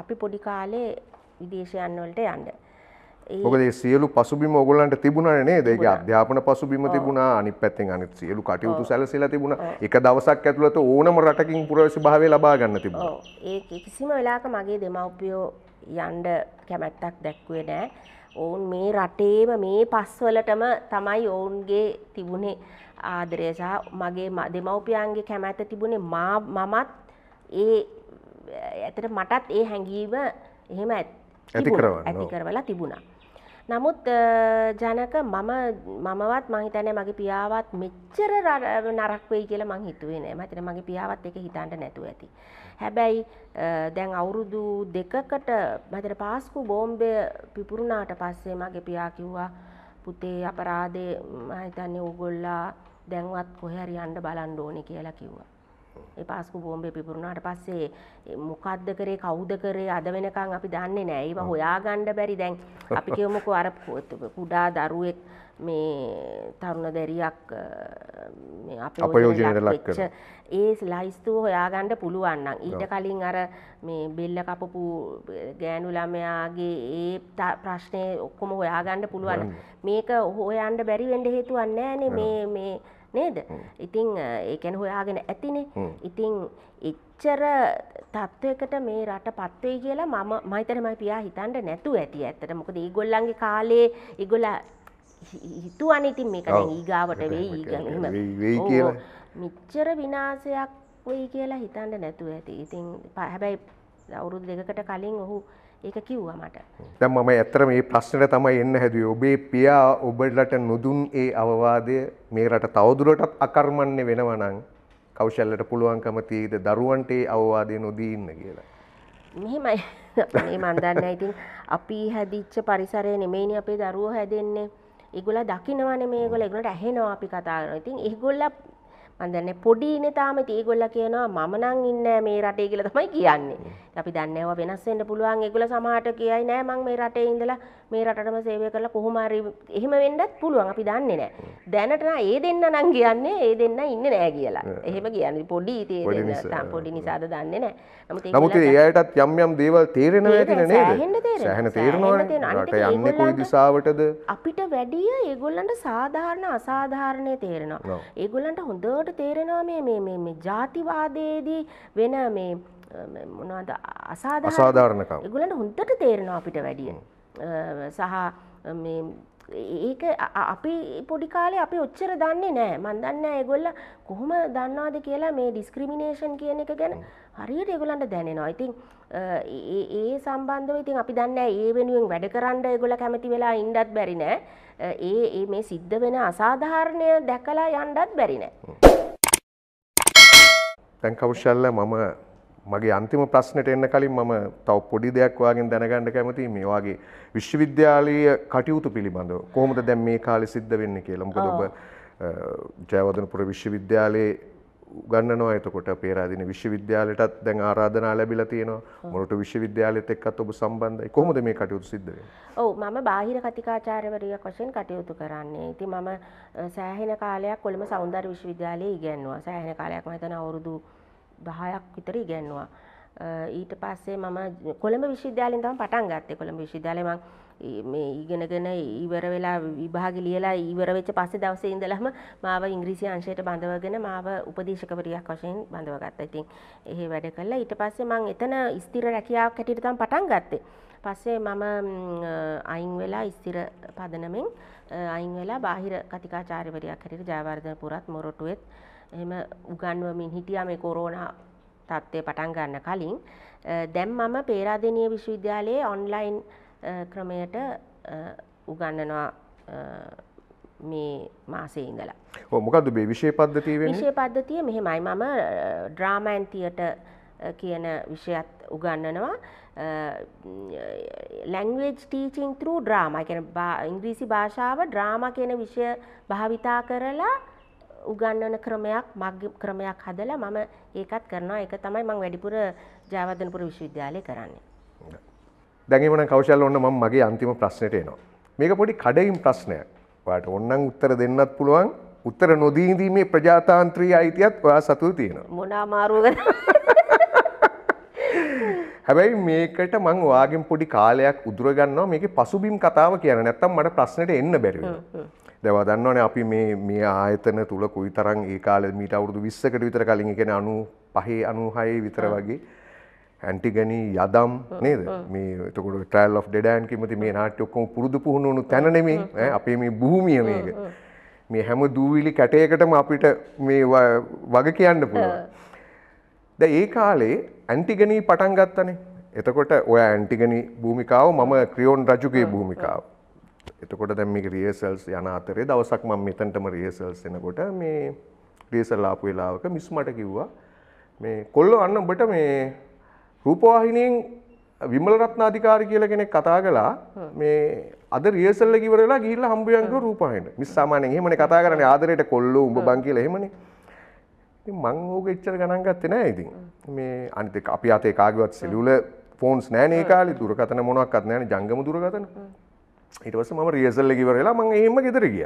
[SPEAKER 1] අපි පොඩි කාලේ විදේශයන් වලට යන්න. මොකද
[SPEAKER 2] සියලු පසුබිම ඔගොල්ලන්ට තිබුණා නේද? ඒක අධ්‍යාපන පසුබිම තිබුණා, අනිත් පැත්තෙන් අනිත් සියලු කටයුතු සැලසීලා තිබුණා. එක දවසක් ඇතුළත ඕනම රටකින් පුරවැසි භාවය ලබා ගන්න තිබුණා. ඔව්.
[SPEAKER 1] ඒ කිසිම වෙලාවක මගේ දෙමව්පියෝ යන්න කැමැත්තක් දැක්ුවේ නෑ. ඔවුන් මේ රටේම මේ පස්වලටම තමයි ඔවුන්ගේ තිබුණේ ආදරය සහ මගේ දෙමව්පියන්ගේ කැමැත්ත තිබුණේ මා මමත් ඒ ඇතට මටත් ඒ හැඟීම එහෙම ඇති කරවලා තිබුණා. නමුත් ජනක මම මමවත් මහිතනය මගේ පියාවත් මෙච්චර නරක් වෙයි කියලා මං හිතුවේ නෑ මතන මගේ පියාවත් එක හිතන්ට නැතුව ඇති. හැබැයි දැන් අවුරුදු දෙකකට මතර පාස්කු බෝම්බය පිපුරුණාට පස්සේ මගේ පියා කිව්වා පුතේ අපරාදේ මහිතන්නේ ඕගොල්ලා දැන්වත් කොහැරි අන්ඩ බලන්ඩ ඕනෙ කියලා කිව්වා. ඒ පාස්කු බෝම්බේ පිපුරුණාට පස්සේ මොකද්ද කරේ කවුද කරේ අද වෙනකන් අපි දන්නේ නෑ. ඒව හොයාගන්න බැරි දැන් අපි කියමුකෝ අර කුඩා දරුවෙක් මේ තරුණ දැරියක් අපයෝජනයට ලක්වෙච්ච ඒ ලයිස්තුව හොයාගන්න පුළුවන් නම් ඊට කලින් අර මේ බෙල්ල කපපු ගෑනු ළමයාගේ ඒ ප්‍රශ්නේ ඔක්කොම හොයාගන්න පුළුවන්. මේක හොයන්න බැරි වෙන්න හේතුවක් නැහැ නේ මේ මේ නේද ඉතිං ඒකැන හොයාගෙන ඇතිනේ ඉතිං එච්චර තත්ත්වයකට මේ රට පත්වේ කියලා මම මහිතරමයි පියා හිතන්ට නැතු ඇති ඇත්තට මොකද ඒගොල්ලන්ගේ කාලේ ඉගොල හිතු අනිතින් මේක ඒගාවට වේ ඒගම මිච්චර විනාසයක් වෙයි කියලා හිතන්ට නැතුව ඇති ඉතින් පහැබැයි අවුරුදු දෙකට කලින් ඔහු ඒක කිව්වා මට
[SPEAKER 2] දැන් මම ඇත්තට මේ ප්‍රශ්නෙට තමයි එන්න හැදුවේ ඔබේ පියා ඔබලට නොදුන් ඒ අවවාදය මේ රට තවදුරටත් අකර්මණ්‍ය වෙනවා නම් කෞශල්‍යට පුළුවන්කම තියෙද දරුවන්ට ඒ අවවාදය නොදී ඉන්න කියලා
[SPEAKER 1] මෙහෙමයි මේ මන් දන්නේ ඉතින් අපි හැදිච්ච පරිසරය නෙමෙයිනේ අපේ දරුවෝ හැදෙන්නේ ඒගොල්ලෝ දකින්නවනේ මේගොල්ලෝ ඒගොල්ලන්ට ඇහෙනවා අපි කතා කරනවා ඉතින් ඒගොල්ලෝ මන්දන්න පොඩින තාමති ඒගොල්ල කියනවා මමනං ඉන්න මේ රටේ කියල තමයි කියන්නේ අපි දන්නව වෙනස්වෙන්න පුළුවන් ඒගොල සමහට කියයි නෑ මං මේ රටේ ඉඳලා මේ රටටම සේවය කරලා කොහොමාරි එහෙම වෙන්නත් පුළුවන් අපි දන්නේ නෑ. දැනට ඒ දෙන්න නම් කියන්නේ ඒ දෙන්න ඉන්නේ නෑ කියලා. එහෙම කියන්නේ පොඩි තේරෙන පොඩි නිසාද දන්නේ නෑ. නමුත් ඒ
[SPEAKER 2] අයටත් යම් යම් දේවල් තේරෙනවා ඇති නේද? සෑහෙන තේරෙනවනේ. රට යන්නේ කොයි දිශාවටද?
[SPEAKER 1] අපිට වැඩිය ඒගොල්ලන්ට සාධාරණ අසාධාරණේ තේරෙනවා. ඒගොල්ලන්ට හොඳට තේරෙනවා මේ මේ මේ මේ ಜಾතිවාදයේදී වෙන මේ මොනවද අසාධාරණ අසාධාරණකම්. ඒගොල්ලන්ට හොඳට තේරෙනවා අපිට වැඩිය. සහ ඒක අපි පොඩි කාලේ අපි ඔච්චර දන්නේ නෑ මන් දන්න ඒගොල්ල කොහොම දන්නවාද කියලා මේ ඩිස්ක්‍රිමිනේෂන් කියන එක ගැන හරියට ඒගොලන්ට දැනෙනවා ඉතින් ඒ සම්බන්ධව ඉතින් අපි දන්න ඒ වෙනුවෙන් වැඩ කරන්න ඒගොල කැමති වෙලා ඉන්ඩත් බැරි නෑ ඒ ඒ මේ සිද්ධ වෙන අසාධාරණය දැකලා යන්ඩත් බැරි නෑ
[SPEAKER 2] තැන් කෞශල්ල මම මගේ අන්තිම ප්‍රශ්නයට එන්න කලින් මම තව පොඩි දෙයක් වගෙන් දැනගන්න කැමති මේ වගේ විශ්වවිද්‍යාලීය කටයුතු පිළිබඳව කොහොමද දැන් මේ කාලේ සිද්ධ වෙන්නේ කියලා. මොකද ඔබ ජයවර්ධනපුර විශ්වවිද්‍යාලයේ උගන්නනවා එතකොට පේරාදෙන විශ්වවිද්‍යාලයටත් දැන් ආරාධනා ලැබිලා තියෙනවා. මොරටු විශ්වවිද්‍යාලෙත් එක්කත් ඔබ සම්බන්ධයි. කොහොමද මේ කටයුතු සිද්ධ වෙන්නේ?
[SPEAKER 1] ඔව් මම බාහිර කතිකාචාර්යවරියක් වශයෙන් කටයුතු කරන්නේ. ඉතින් මම සෑහෙන කාලයක් කොළඹ සෞන්දර්ය විශ්වවිද්‍යාලයේ ඉගෙනුවා. සෑහෙන කාලයක් මම හිතන අවුරුදු 5 දහයක් විතර ඉගැන්නවා. ඊට පස්සේ මම කොළඹ විශ්වවිද්‍යාලයෙන් තමයි පටන් ගත්තේ. කොළඹ විශ්වවිද්‍යාලේ මම මේ ඉගෙනගෙන ඉවර වෙලා විභාග ලියලා ඉවර වෙච්ච පස්සේ දවසේ ඉඳලම මාව ඉංග්‍රීසි අංශයට බඳවගෙන මාව උපදේශකවරියක් වශයෙන් බඳවගත්තා. ඉතින් එහෙ වැඩ කළා. ඊට පස්සේ මම එතන ස්ථිර රැකියාවක් හැටියට තමයි පටන් ගත්තේ. පස්සේ මම අයින් වෙලා ස්ථිර පදනමෙන් අයින් වෙලා බාහිර කතිකාචාර්යවරියක් හැටියට ජයවර්ධනපුරත් මොරටුවෙත් එහෙම උගන්වමින් හිටියා මේ කොරෝනා තත්ත්වය පටන් ගන්න කලින් දැන් මම පේරාදෙණිය විශ්වවිද්‍යාලයේ ඔන්ලයින් ක්‍රමයට උගන්වනවා මේ මාසේ ඉඳලා.
[SPEAKER 2] ඔව් මොකද්ද මේ විෂය පද්ධතිය වෙන්නේ? විෂය
[SPEAKER 1] පද්ධතිය මෙහෙමයි මම ඩ්‍රාමා ඇන් තියටර් කියන විෂයත් උගන්වනවා. ලැංවේජ් ටීචින් ත්‍රූ ඩ්‍රාමා කියන ඉංග්‍රීසි භාෂාව ඩ්‍රාමා කියන විෂය භාවිතා කරලා උගන්වන ක්‍රමයක් මග්ගේ ක්‍රමයක් හදලා මම ඒකත් කරනවා. ඒක තමයි මම වැඩිපුර ජයවර්ධනපුර විශ්වවිද්‍යාලයේ කරන්නේ.
[SPEAKER 2] දැන් එමුනම් කෞශල් ඔන්න මම මගේ අන්තිම ප්‍රශ්නෙට එනවා. මේක පොඩි කඩයිම් ප්‍රශ්නයක්. ඔයාලට ඕනනම් උත්තර දෙන්නත් පුළුවන්. උත්තර නොදී ඉඳීමේ ප්‍රජාතාන්ත්‍රීය අයිතියත් ඔයා සතුව තියෙනවා.
[SPEAKER 1] මොන අමාරුවද?
[SPEAKER 2] හැබැයි මේකට මං ඔයාගෙන් පොඩි කාලයක් උදුර ගන්නවා මේකේ පසුබිම් කතාව කියන. නැත්තම් මට ප්‍රශ්නෙට එන්න බැරි වෙනවා. දැව දන්නවන අපි මේ ආයතන තුළ කුයි තරන් ඒ කාල මීට අවුරුදු විස්සකට විතර කලින් එකෙන අනු පහේ අනුහයේ විතර වගේ ඇන්ටිගනී යදම් නේද මේ තකොට ටල් of ඩඩෑන් කිමති මේ නාට්‍යොක්කොම පුරුදු පුහුණුණු තැනනෙමේ අපේ මේ භූමිය මේක මේ හැම දූවිලි කැටයකටම අපිට මේ වග කියන්න පුළුව ද ඒ කාලේ ඇන්ටිගනී පටන් ගත්තනේ එතකොට ඔය ඇන්ටිගනි භූමිකාව මම ක්‍රියෝන් රජුගේ භූමිකාව එතකොට දැම් මේ රියසල්ස් යන අතරේ දවසක් මම මෙතන්ටම රියසල්ස් එනකොට මේ රියසල්ලාපු වෙලාවක මිස් මට කිව්වා මේ කොල්ලො අන්න ඔබට මේ රූපවාහිනයෙන් විමල රත්නාධිකාරි කියලා කෙනෙක් කතා කළා මේ අද රියසල්ල කිවරලා ගිහිල්ලා හම්බුයන්ක රූපහින මිස් සාමානෙන් එහෙමනේ කතා කරන්නේ ආදරයට කොල්ලෝ උඹ බං කියලා එහෙමනේ ඉතින් මං ඕක එච්චර ගණන් ගත්තේ නෑ ඉතින් මේ අනිත් අපි අතේ කාගේවත් සෙලියුලර් ෆෝන්ස් නෑනේ ඒ කාලේ දුරකථන මොනවත් නැහැනේ ජංගම දුරකථන හිටවස ම රියසල්ල කිවරලා මං එහෙම ගෙදර ගිය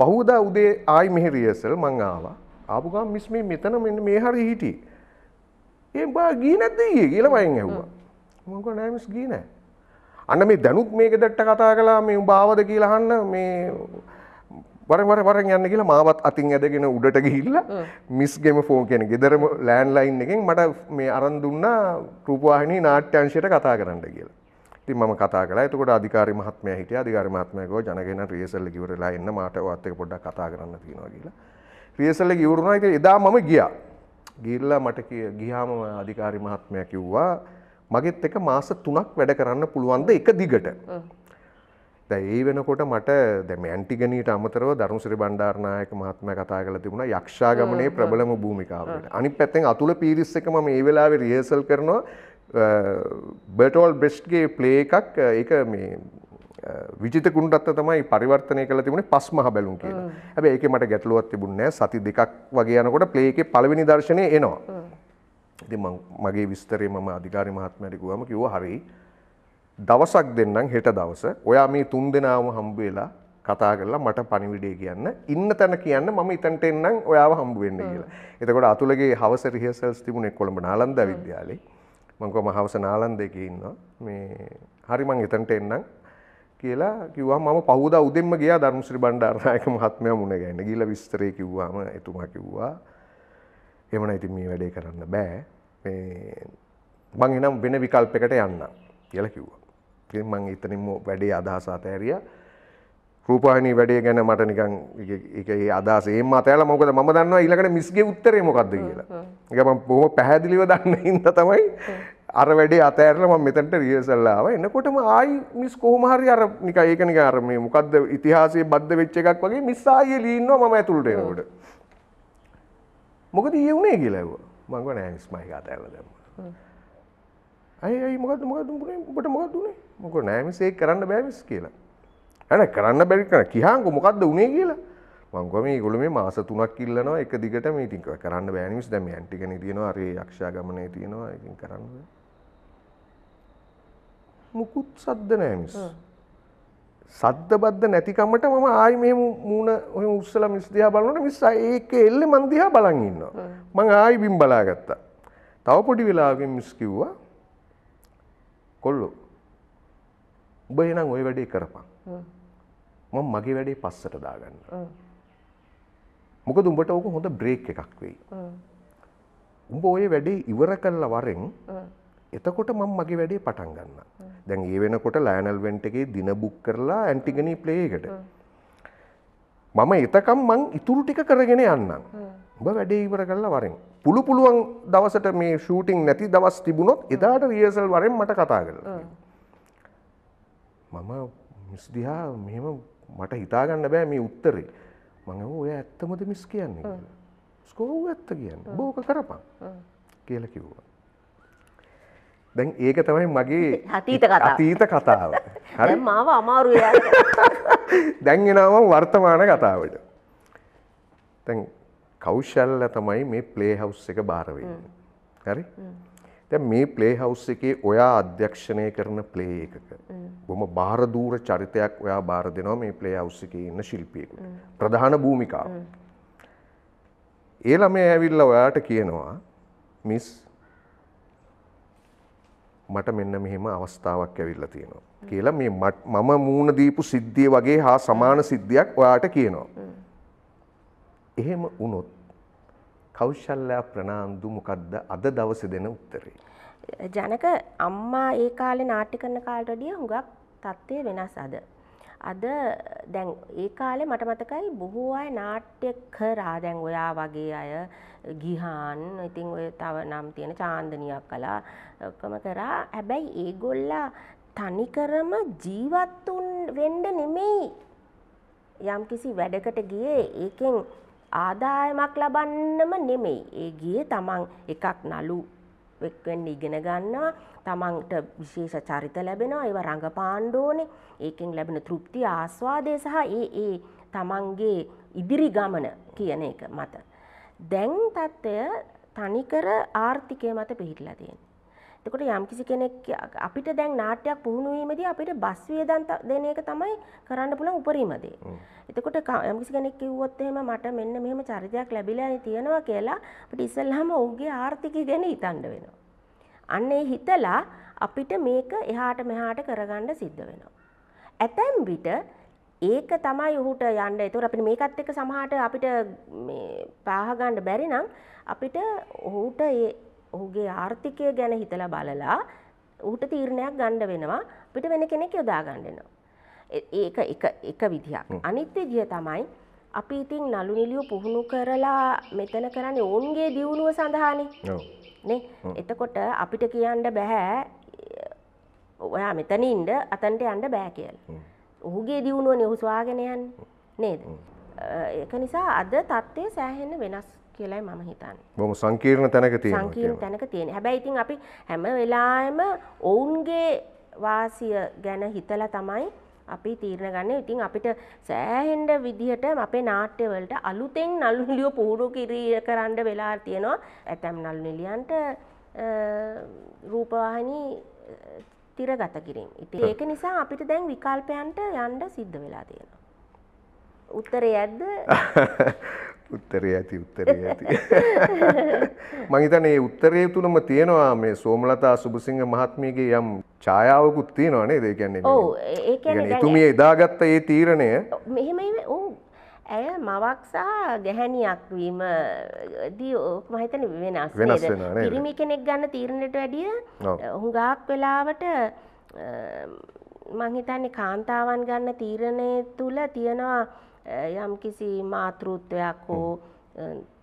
[SPEAKER 2] පහුදා උදේ ආයි මෙහි රියසල් මං ආවා ආපුගම් මිස් මේ මෙතන මෙන්න මේ හරි හිටි ඒ බා ගී නැද්ද ගිය කියලා මයින් ඇහුවා මොක නෑමිස් ගී නෑ අන්න මේ දැනුත් මේක දැට්ට කතා කලා මේ බාවද කියලා අහන්න මේ වරවර වරන් යන්න කියලා මාවත් අතින් ඇදගෙන උඩට ගිහිල්ලා මිස් ගෙම ෆෝන් කියන ගෙදරම ලෑන්ඩ්ලයින් එකෙන් මට මේ අරන් දුන්නා රූපවාහිනී නාට්‍ය අංශයට කතා කරන්න කියලා. ඉතින් මම කතා කළා. එතකොට අධිකාරි මහත්මයා හිටියා. අධිකාරි මහත්මයා කිව්වා ජනගහන රියසල් එක ඉවරලා එන්න මාට ඔයත් එක්ක පොඩ්ඩක් කතා කරන්න තියෙනවා කියලා. රියසල් එක ඉවර වුණා. ඉතින් එදා මම ගියා. ගිහිල්ලා මට ගියාම අධිකාරි මහත්මයා කිව්වා මගෙත් එක මාස 3ක් වැඩ කරන්න පුළුවන් ද එක දිගට. දැන් ඒ වෙනකොට මට දැන් ඇන්ටිගනීට අමතරව දරුණුසිරි බණ්ඩාරනායක මහත්මයා කතා කරලා තිබුණා යක්ෂා ගමනේ ප්‍රබලම භූමිකාවට. අනිත් පැත්තෙන් අතුල පීරිස් එක මම මේ වෙලාවේ රිහර්සල් කරනවා බටෝල් බෙස්්ගේ ප්ලේ එකක් ඒ මේ විජිත කුණ්ඩත්ත තමයි පරිවර්තනය කළ තිබුණේ පස් මහ බැලුම් කියලා. හැබැයි ඒකේ මට ගැටලුවක් තිබුණේ නැහැ. සති දෙකක් වගේ යනකොට ප්ලේ එකේ පළවෙනි දර්ශනය එනවා. ඉතින් මම මගේ විස්තරේ මම අධිකාරි මහත්මයාට කිව්වම කිව්වා හරි. දවසක් දෙන්නම් හෙට දවස. ඔයා මේ තුන් දෙනාම හම්බ වෙලා කතා කරලා මට පණිවිඩය කියන්න ඉන්න තැන කියන්න මම ඉතන්ට එන්නම් ඔයාව හම්බ වෙන්න කියලා. එතකොට අතුලගේ හවස රිහර්සල්ස් තිබුණේ කොළඹ නාලන්දා විද්‍යාලේ. මංකව මහවස නාලන් දෙක ඉන්නවා මේ හරි මං එතන්ට එන්නම් කියලා කිව්වා මම පහුද උදෙම ගියා ධර්මශ්‍රී බණ්ඩාරනායක මහත්මයා මුණ ගැහෙන්න ගිහිල්ලා විස්තරේ කිව්වාම එතුමා කිව්වා එහෙම නම් ඉතින් මේ වැඩේ කරන්න බෑ මේ මං එනම් වෙන විකල්පයකට යන්න කියලා කිව්වා. ඉතින් මං එතනින්ම වැඩේ අදහස අතහැරියා රූපාණී වැඩේ ගැන මට නිකන් එක අදස ඒම අතෑල මොකද ම දන්නවා ඉලකට මිස්ගේ උත්තරේ මොකක්ද කියලා එකම බොහොම පැහැදිලිව දන්න හින්ද තමයි අර වැඩේ අතෑරල ම මෙතැට රියසල්ලාව එන්නකොටම ආයි මිස් කෝමහරි අර නික ඒකනික අර මේ මොකක්ද ඉතිහාසේ බද්ධ වෙච්ච එකක් වගේ මිස්සාය ලීන්නවා ම ඇතුළට එනකොට මොකද ඒ වුණේ කියලව මංගව නෑමිස්මයි අතෑල දැම්ම ඇයි මොකද මොකද ට මොකක් දුනේ මොක නෑමිසේ කරන්න බෑමිස් කියලා ඇන කරන්න බැරි කන කියාංකු මොකක්ද උනේ කියලා මංගම ගොල මේ මාස තුනක් ඉල්ලනවා එක දිගට මීටින් කරන්න බෑනිස් දැම ඇන්ටිකන තියෙනවා අරේ යක්ෂා ගමනය තියෙනවා එකින් කරන්න මුකුත් සද්ද නෑමිස් සද්ද බද්ධ නැතිකමට මම ආයි මේ මූුණ ඔය උත්සල මිස්දයා බලන මිස්සා ඒක එල්ල මන්දිහා බලන් ඉන්නවා මං ආයි බිම් බලාගත්තා තව පොඩි වෙලාගෙන් මිස් කිව්වා කොල්ලෝ උබ එනම් ඔය වැඩේ කරපන් මම මගේ වැඩේ පස්සට දාගන්න. මොකද උඹට ඕක හොඳ බ්‍රේක් එකක් වෙයි. උඹ ඔය වැඩේ ඉවර කළා වරෙන් එතකොට මම මගේ වැඩේ පටන් ගන්න. දැන් ඒ වෙනකොට ලයනල් වෙන්ට් එකේ දින බුක් කරලා ඇන්ටිගනි ප්ලේ එකට. මම එතකම් මං ඉතුරු ටික කරගෙන යන්නම්. ඔබ වැඩේ ඉවර කරලා වරෙන්. පුළු පුළුවන් දවසට මේ ෂූටින් නැති දවස් තිබුණොත් එදාට රියර්සල් වරෙන් මට කතා කරලා. මම මිස් දිහා මෙහෙම මට හිතාගන්න බෑ මේ උත්තරේ මඟ ඔය ඇත්තමද මිස් කියන්නේ ස්කෝව් ඇත්ත කියන්න බෝක කරපා කියල කිව්වා. දැන් ඒක තමයි මගේ හතීත අතීත කතාව හරි
[SPEAKER 1] මාව අමාරු
[SPEAKER 2] දැන්ගෙනාව වර්තමාන කතාවට තැන් කෞෂල්ල තමයි මේ ප්ලේ හවස් එක භාරවෙන්න හරි දැ මේ ප්ලේ හවස් එකේ ඔයා අධ්‍යක්ෂණය කරන ප්ලේ එකක බොම භාරදූර චරිතයක් ඔයා බාර දෙනවා මේ ප්ලේ හවුස් එකේ ඉන්න ශිල්පියෙකුට. ප්‍රධාන භූමිකාව. ඒ ළමයා ඇවිල්ලා ඔයාට කියනවා මිස් මට මෙන්න මෙහෙම අවස්ථාවක් ඇවිල්ලා තියෙනවා. කියලා මේ මම මූණ දීපු සිද්ධිය වගේ හා සමාන සිද්ධියක් ඔයාට කියනවා. එහෙම වුණොත් කෞශල්‍යා ප්‍රනාන්දු මොකද්ද අද දවසේ දෙන උත්තරේ?
[SPEAKER 1] ජනක අම්මා ඒ කාලේ නාට්‍ය කරන කාලට වැඩිය හුඟක් තත්ත්වය වෙනස් අද. අද දැන් ඒ කාලේ මට මතකයි බොහෝ අය නාට්‍ය කරා දැන් ඔයා වගේ අය ගිහාන් ඉතින් ඔය තව නම් තියෙන චාන්දනියක් කලා ඔක්කොම කරා හැබැයි ඒගොල්ලා තනිකරම ජීවත් වෙන්න නෙමෙයි යම්කිසි වැඩකට ගියේ ඒකෙන් ආදායමක් ලබන්නම නෙමෙයි ඒ ගියේ තමන් එකක් නලු එක්වෙන්න ඉගෙන ගන්නවා තමන්ට විශේෂ චරිත ලැබෙනවා ඒව රඟපාණ්ඩෝනේ ඒකෙන් ලැබෙන තෘප්ති ආස්වාදය සහ ඒ ඒ තමන්ගේ ඉදිරි ගමන කියන එක මත. දැන් තත්ත්වය තනිකර ආර්ථිකය මත පිහිටලා තියෙන. එතකොට යම්කිසි කෙනෙක් අපිට දැන් නාට්‍යයක් පුහුණු වීමදී අපිට බස් වියදම් දෙන එක තමයි කරන්න පුළුවන් උපරිම දේ. එතකොට යම්කිසි කෙනෙක් කිව්වොත් එහෙම මට මෙන්න මෙහෙම චරිතයක් ලැබිලා තියෙනවා කියලා අපිට ඉස්සෙල්ලාම ඔහුගේ ආර්ථිකය ගැන හිතන්න වෙනවා. අන්න ඒ හිතලා අපිට මේක එහාට මෙහාට කරගන්න සිද්ධ වෙනවා. ඇතැම් විට ඒක තමයි ඔහුට යන්න. ඒතකොට අපිට මේකත් එක්ක සමහරට අපිට මේ පාහ ගන්න බැරි නම් අපිට ඔහුට ඔහුගේ ආර්ථිකය ගැන හිතලා බලලා ඌට තීරණයක් ගණ්ඩ වෙනවා පිට වෙන කෙනෙක් යොදා ගණ්ඩනවා. ඒක එක විදිහක්. අනිත් විදිහ තමයි අපි ඉතින් නලු නිලියෝ පුහුණු කරලා මෙතන කරන්නේ ඔවුන්ගේ දියුණුව සඳහානේ නේ එතකොට අපිට කියන්න බැහැ ඔයා මෙතන ඉන්න අතන්ට යන්න බෑ කියලා. ඔහුගේ දියුණුව නිහුස්වාගෙන යන්නේ නේද? ඒක නිසා අද தත්ත්වය සෑහෙන වෙනස් කියලයි මම හිතන්
[SPEAKER 2] බොම සංකීර්ණ තැනක තිය සංකීර්ණ
[SPEAKER 1] තැනක තියෙන හැබැයි ඉතින් අපි හැම වෙලාම ඔවුන්ගේ වාසිය ගැන හිතල තමයි අපි තීරණ ගන්න ඉතින් අපිට සෑහෙන්ඩ විදිහට අපේ නාට්‍යවලට අලුතෙන් නල්ලියෝ පුහුණු කිරීර කරන්න වෙලා තියෙනවා ඇතැම් නල් නිලියන්ට රූපවාහිනී තිරගත කිරින් ඉති ඒක නිසා අපිට දැන් විකල්පයන්ට යන්ඩ සිද්ධ වෙලා තියෙනවා. උත්තරේ ඇද්ද
[SPEAKER 2] උත්තරය ඇති උත්තරය ඇති. මහිතන ඒ උත්තරය තුළම තියෙනවා මේ සෝමලතා සුබසිංහ මහත්මියගේ යම් ඡායාවකුත් තියෙනවා නේද? ඒ කියන්නේ ඔව් එතුමිය එදාගත්ත ඒ තීරණය
[SPEAKER 1] මෙහෙම ඔව් ඇය මවක් සහ ගැහැණියක් වීම දී මම හිතන්නේ වෙනස් නේද? පිරිමි කෙනෙක් ගන්න තීරණයට වැඩිය හුඟක් වෙලාවට මං හිතන්නේ කාන්තාවන් ගන්න තීරණය තුල තියෙනවා යම්කිසි මාතෘත්වයක් හෝ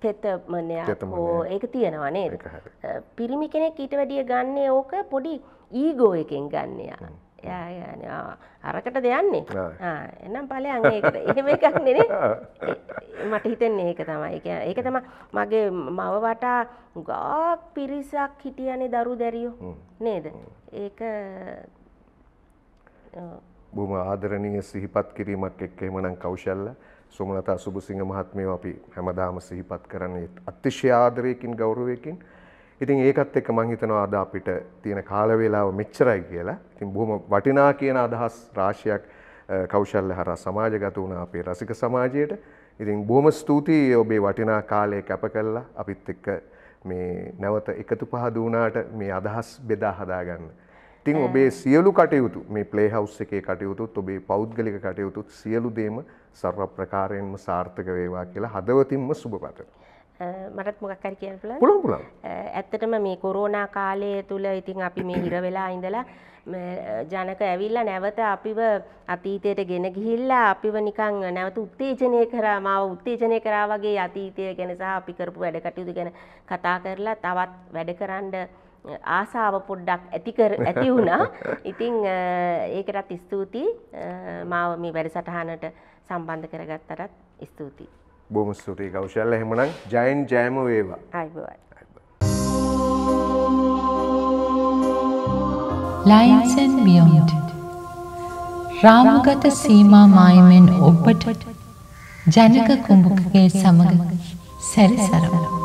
[SPEAKER 1] තෙතමනයක් හෝ ඒක තියෙනවා නේද පිරිමි කෙනෙක් ඊට වැඩිය ගන්නේ ඕක පොඩි ඊගෝ එකෙන් ගන්නයා අරකට දෙයන්නේ එනම් පලයන් එහෙම එකක් නෙනේ මට හිතෙන්නේ ඒක තමයි ඒක තම මගේ මව වටා ගාක් පිරිසක් හිටියනේ දරු දැරියෝ නේද ඒක
[SPEAKER 2] බොහොම ආදරණීය සිහිපත් කිරීමක් එක්ක එමනම් කෞශල්‍ය සෝමලතා සුබසිංහ මහත්මියව අපි හැමදාම සිහිපත් කරන්නේ අතිශය ආදරයකින් ගෞරවයකින්. ඉතින් ඒකත් එක්ක මං හිතනවා අද අපිට තියෙන කාල වේලාව මෙච්චරයි කියලා. ඉතින් බොහොම වටිනා කියන අදහස් රාශියක් කෞශල්‍ය හරහා සමාජගත වුණා අපේ රසික සමාජයට. ඉතින් බොහොම ස්තුතියි ඔබේ වටිනා කාලය කැප කළා අපිත් එක්ක මේ නැවත එකතු පහදු වුණාට මේ අදහස් බෙදා හදාගන්න. ඉතිං ඔබේ සියලු කටයුතු මේ ප්ලේහවස් එකේ කටයුතුත් ඔබේ පෞද්ගලික කටයුතුත් සියලු දේම සර්ව ප්‍රකාරයෙන්ම සාර්ථක වේවා කියලා හදවතින්ම සුභපතන.
[SPEAKER 1] මටත් මොකක් හරි කියන්න පුළුවන් පුළුවන් පුළුවන් ඇත්තටම මේ කොරෝනා කාලය තුල ඉතින් අපි මේ හිර වෙලා ඉඳලා ජනක ඇවිල්ලා නැවත අපිව අතීතයට ගෙන ගිහිල්ලා අපිව නිකන් නැවත උත්තේජනය කරා මාව උත්තේජනය කරා වගේ අතීතය ගැන සහ අපි කරපු වැඩ කටයුතු ගැන කතා කරලා තවත් වැඩ කරන්න ආසාාව පොඩ්ඩක් ඇතිකර ඇති වුණා ඉතිං ඒකටත් ස්තුතියි මාව මේ වැඩ සටහනට සම්බන්ධ කරගත්තරත් ස්තුතියි.
[SPEAKER 2] බොම ස්තුතියි කෞශල්ල හෙමනක් ජයින් ජෑම වේවා අයිබවයි.
[SPEAKER 1] ලයින්සන් බියොන්ට රාමගත සීමා මායමෙන් ඔබට ජනක කුඹුකගේ සමඟ සැරිසරමලෝ.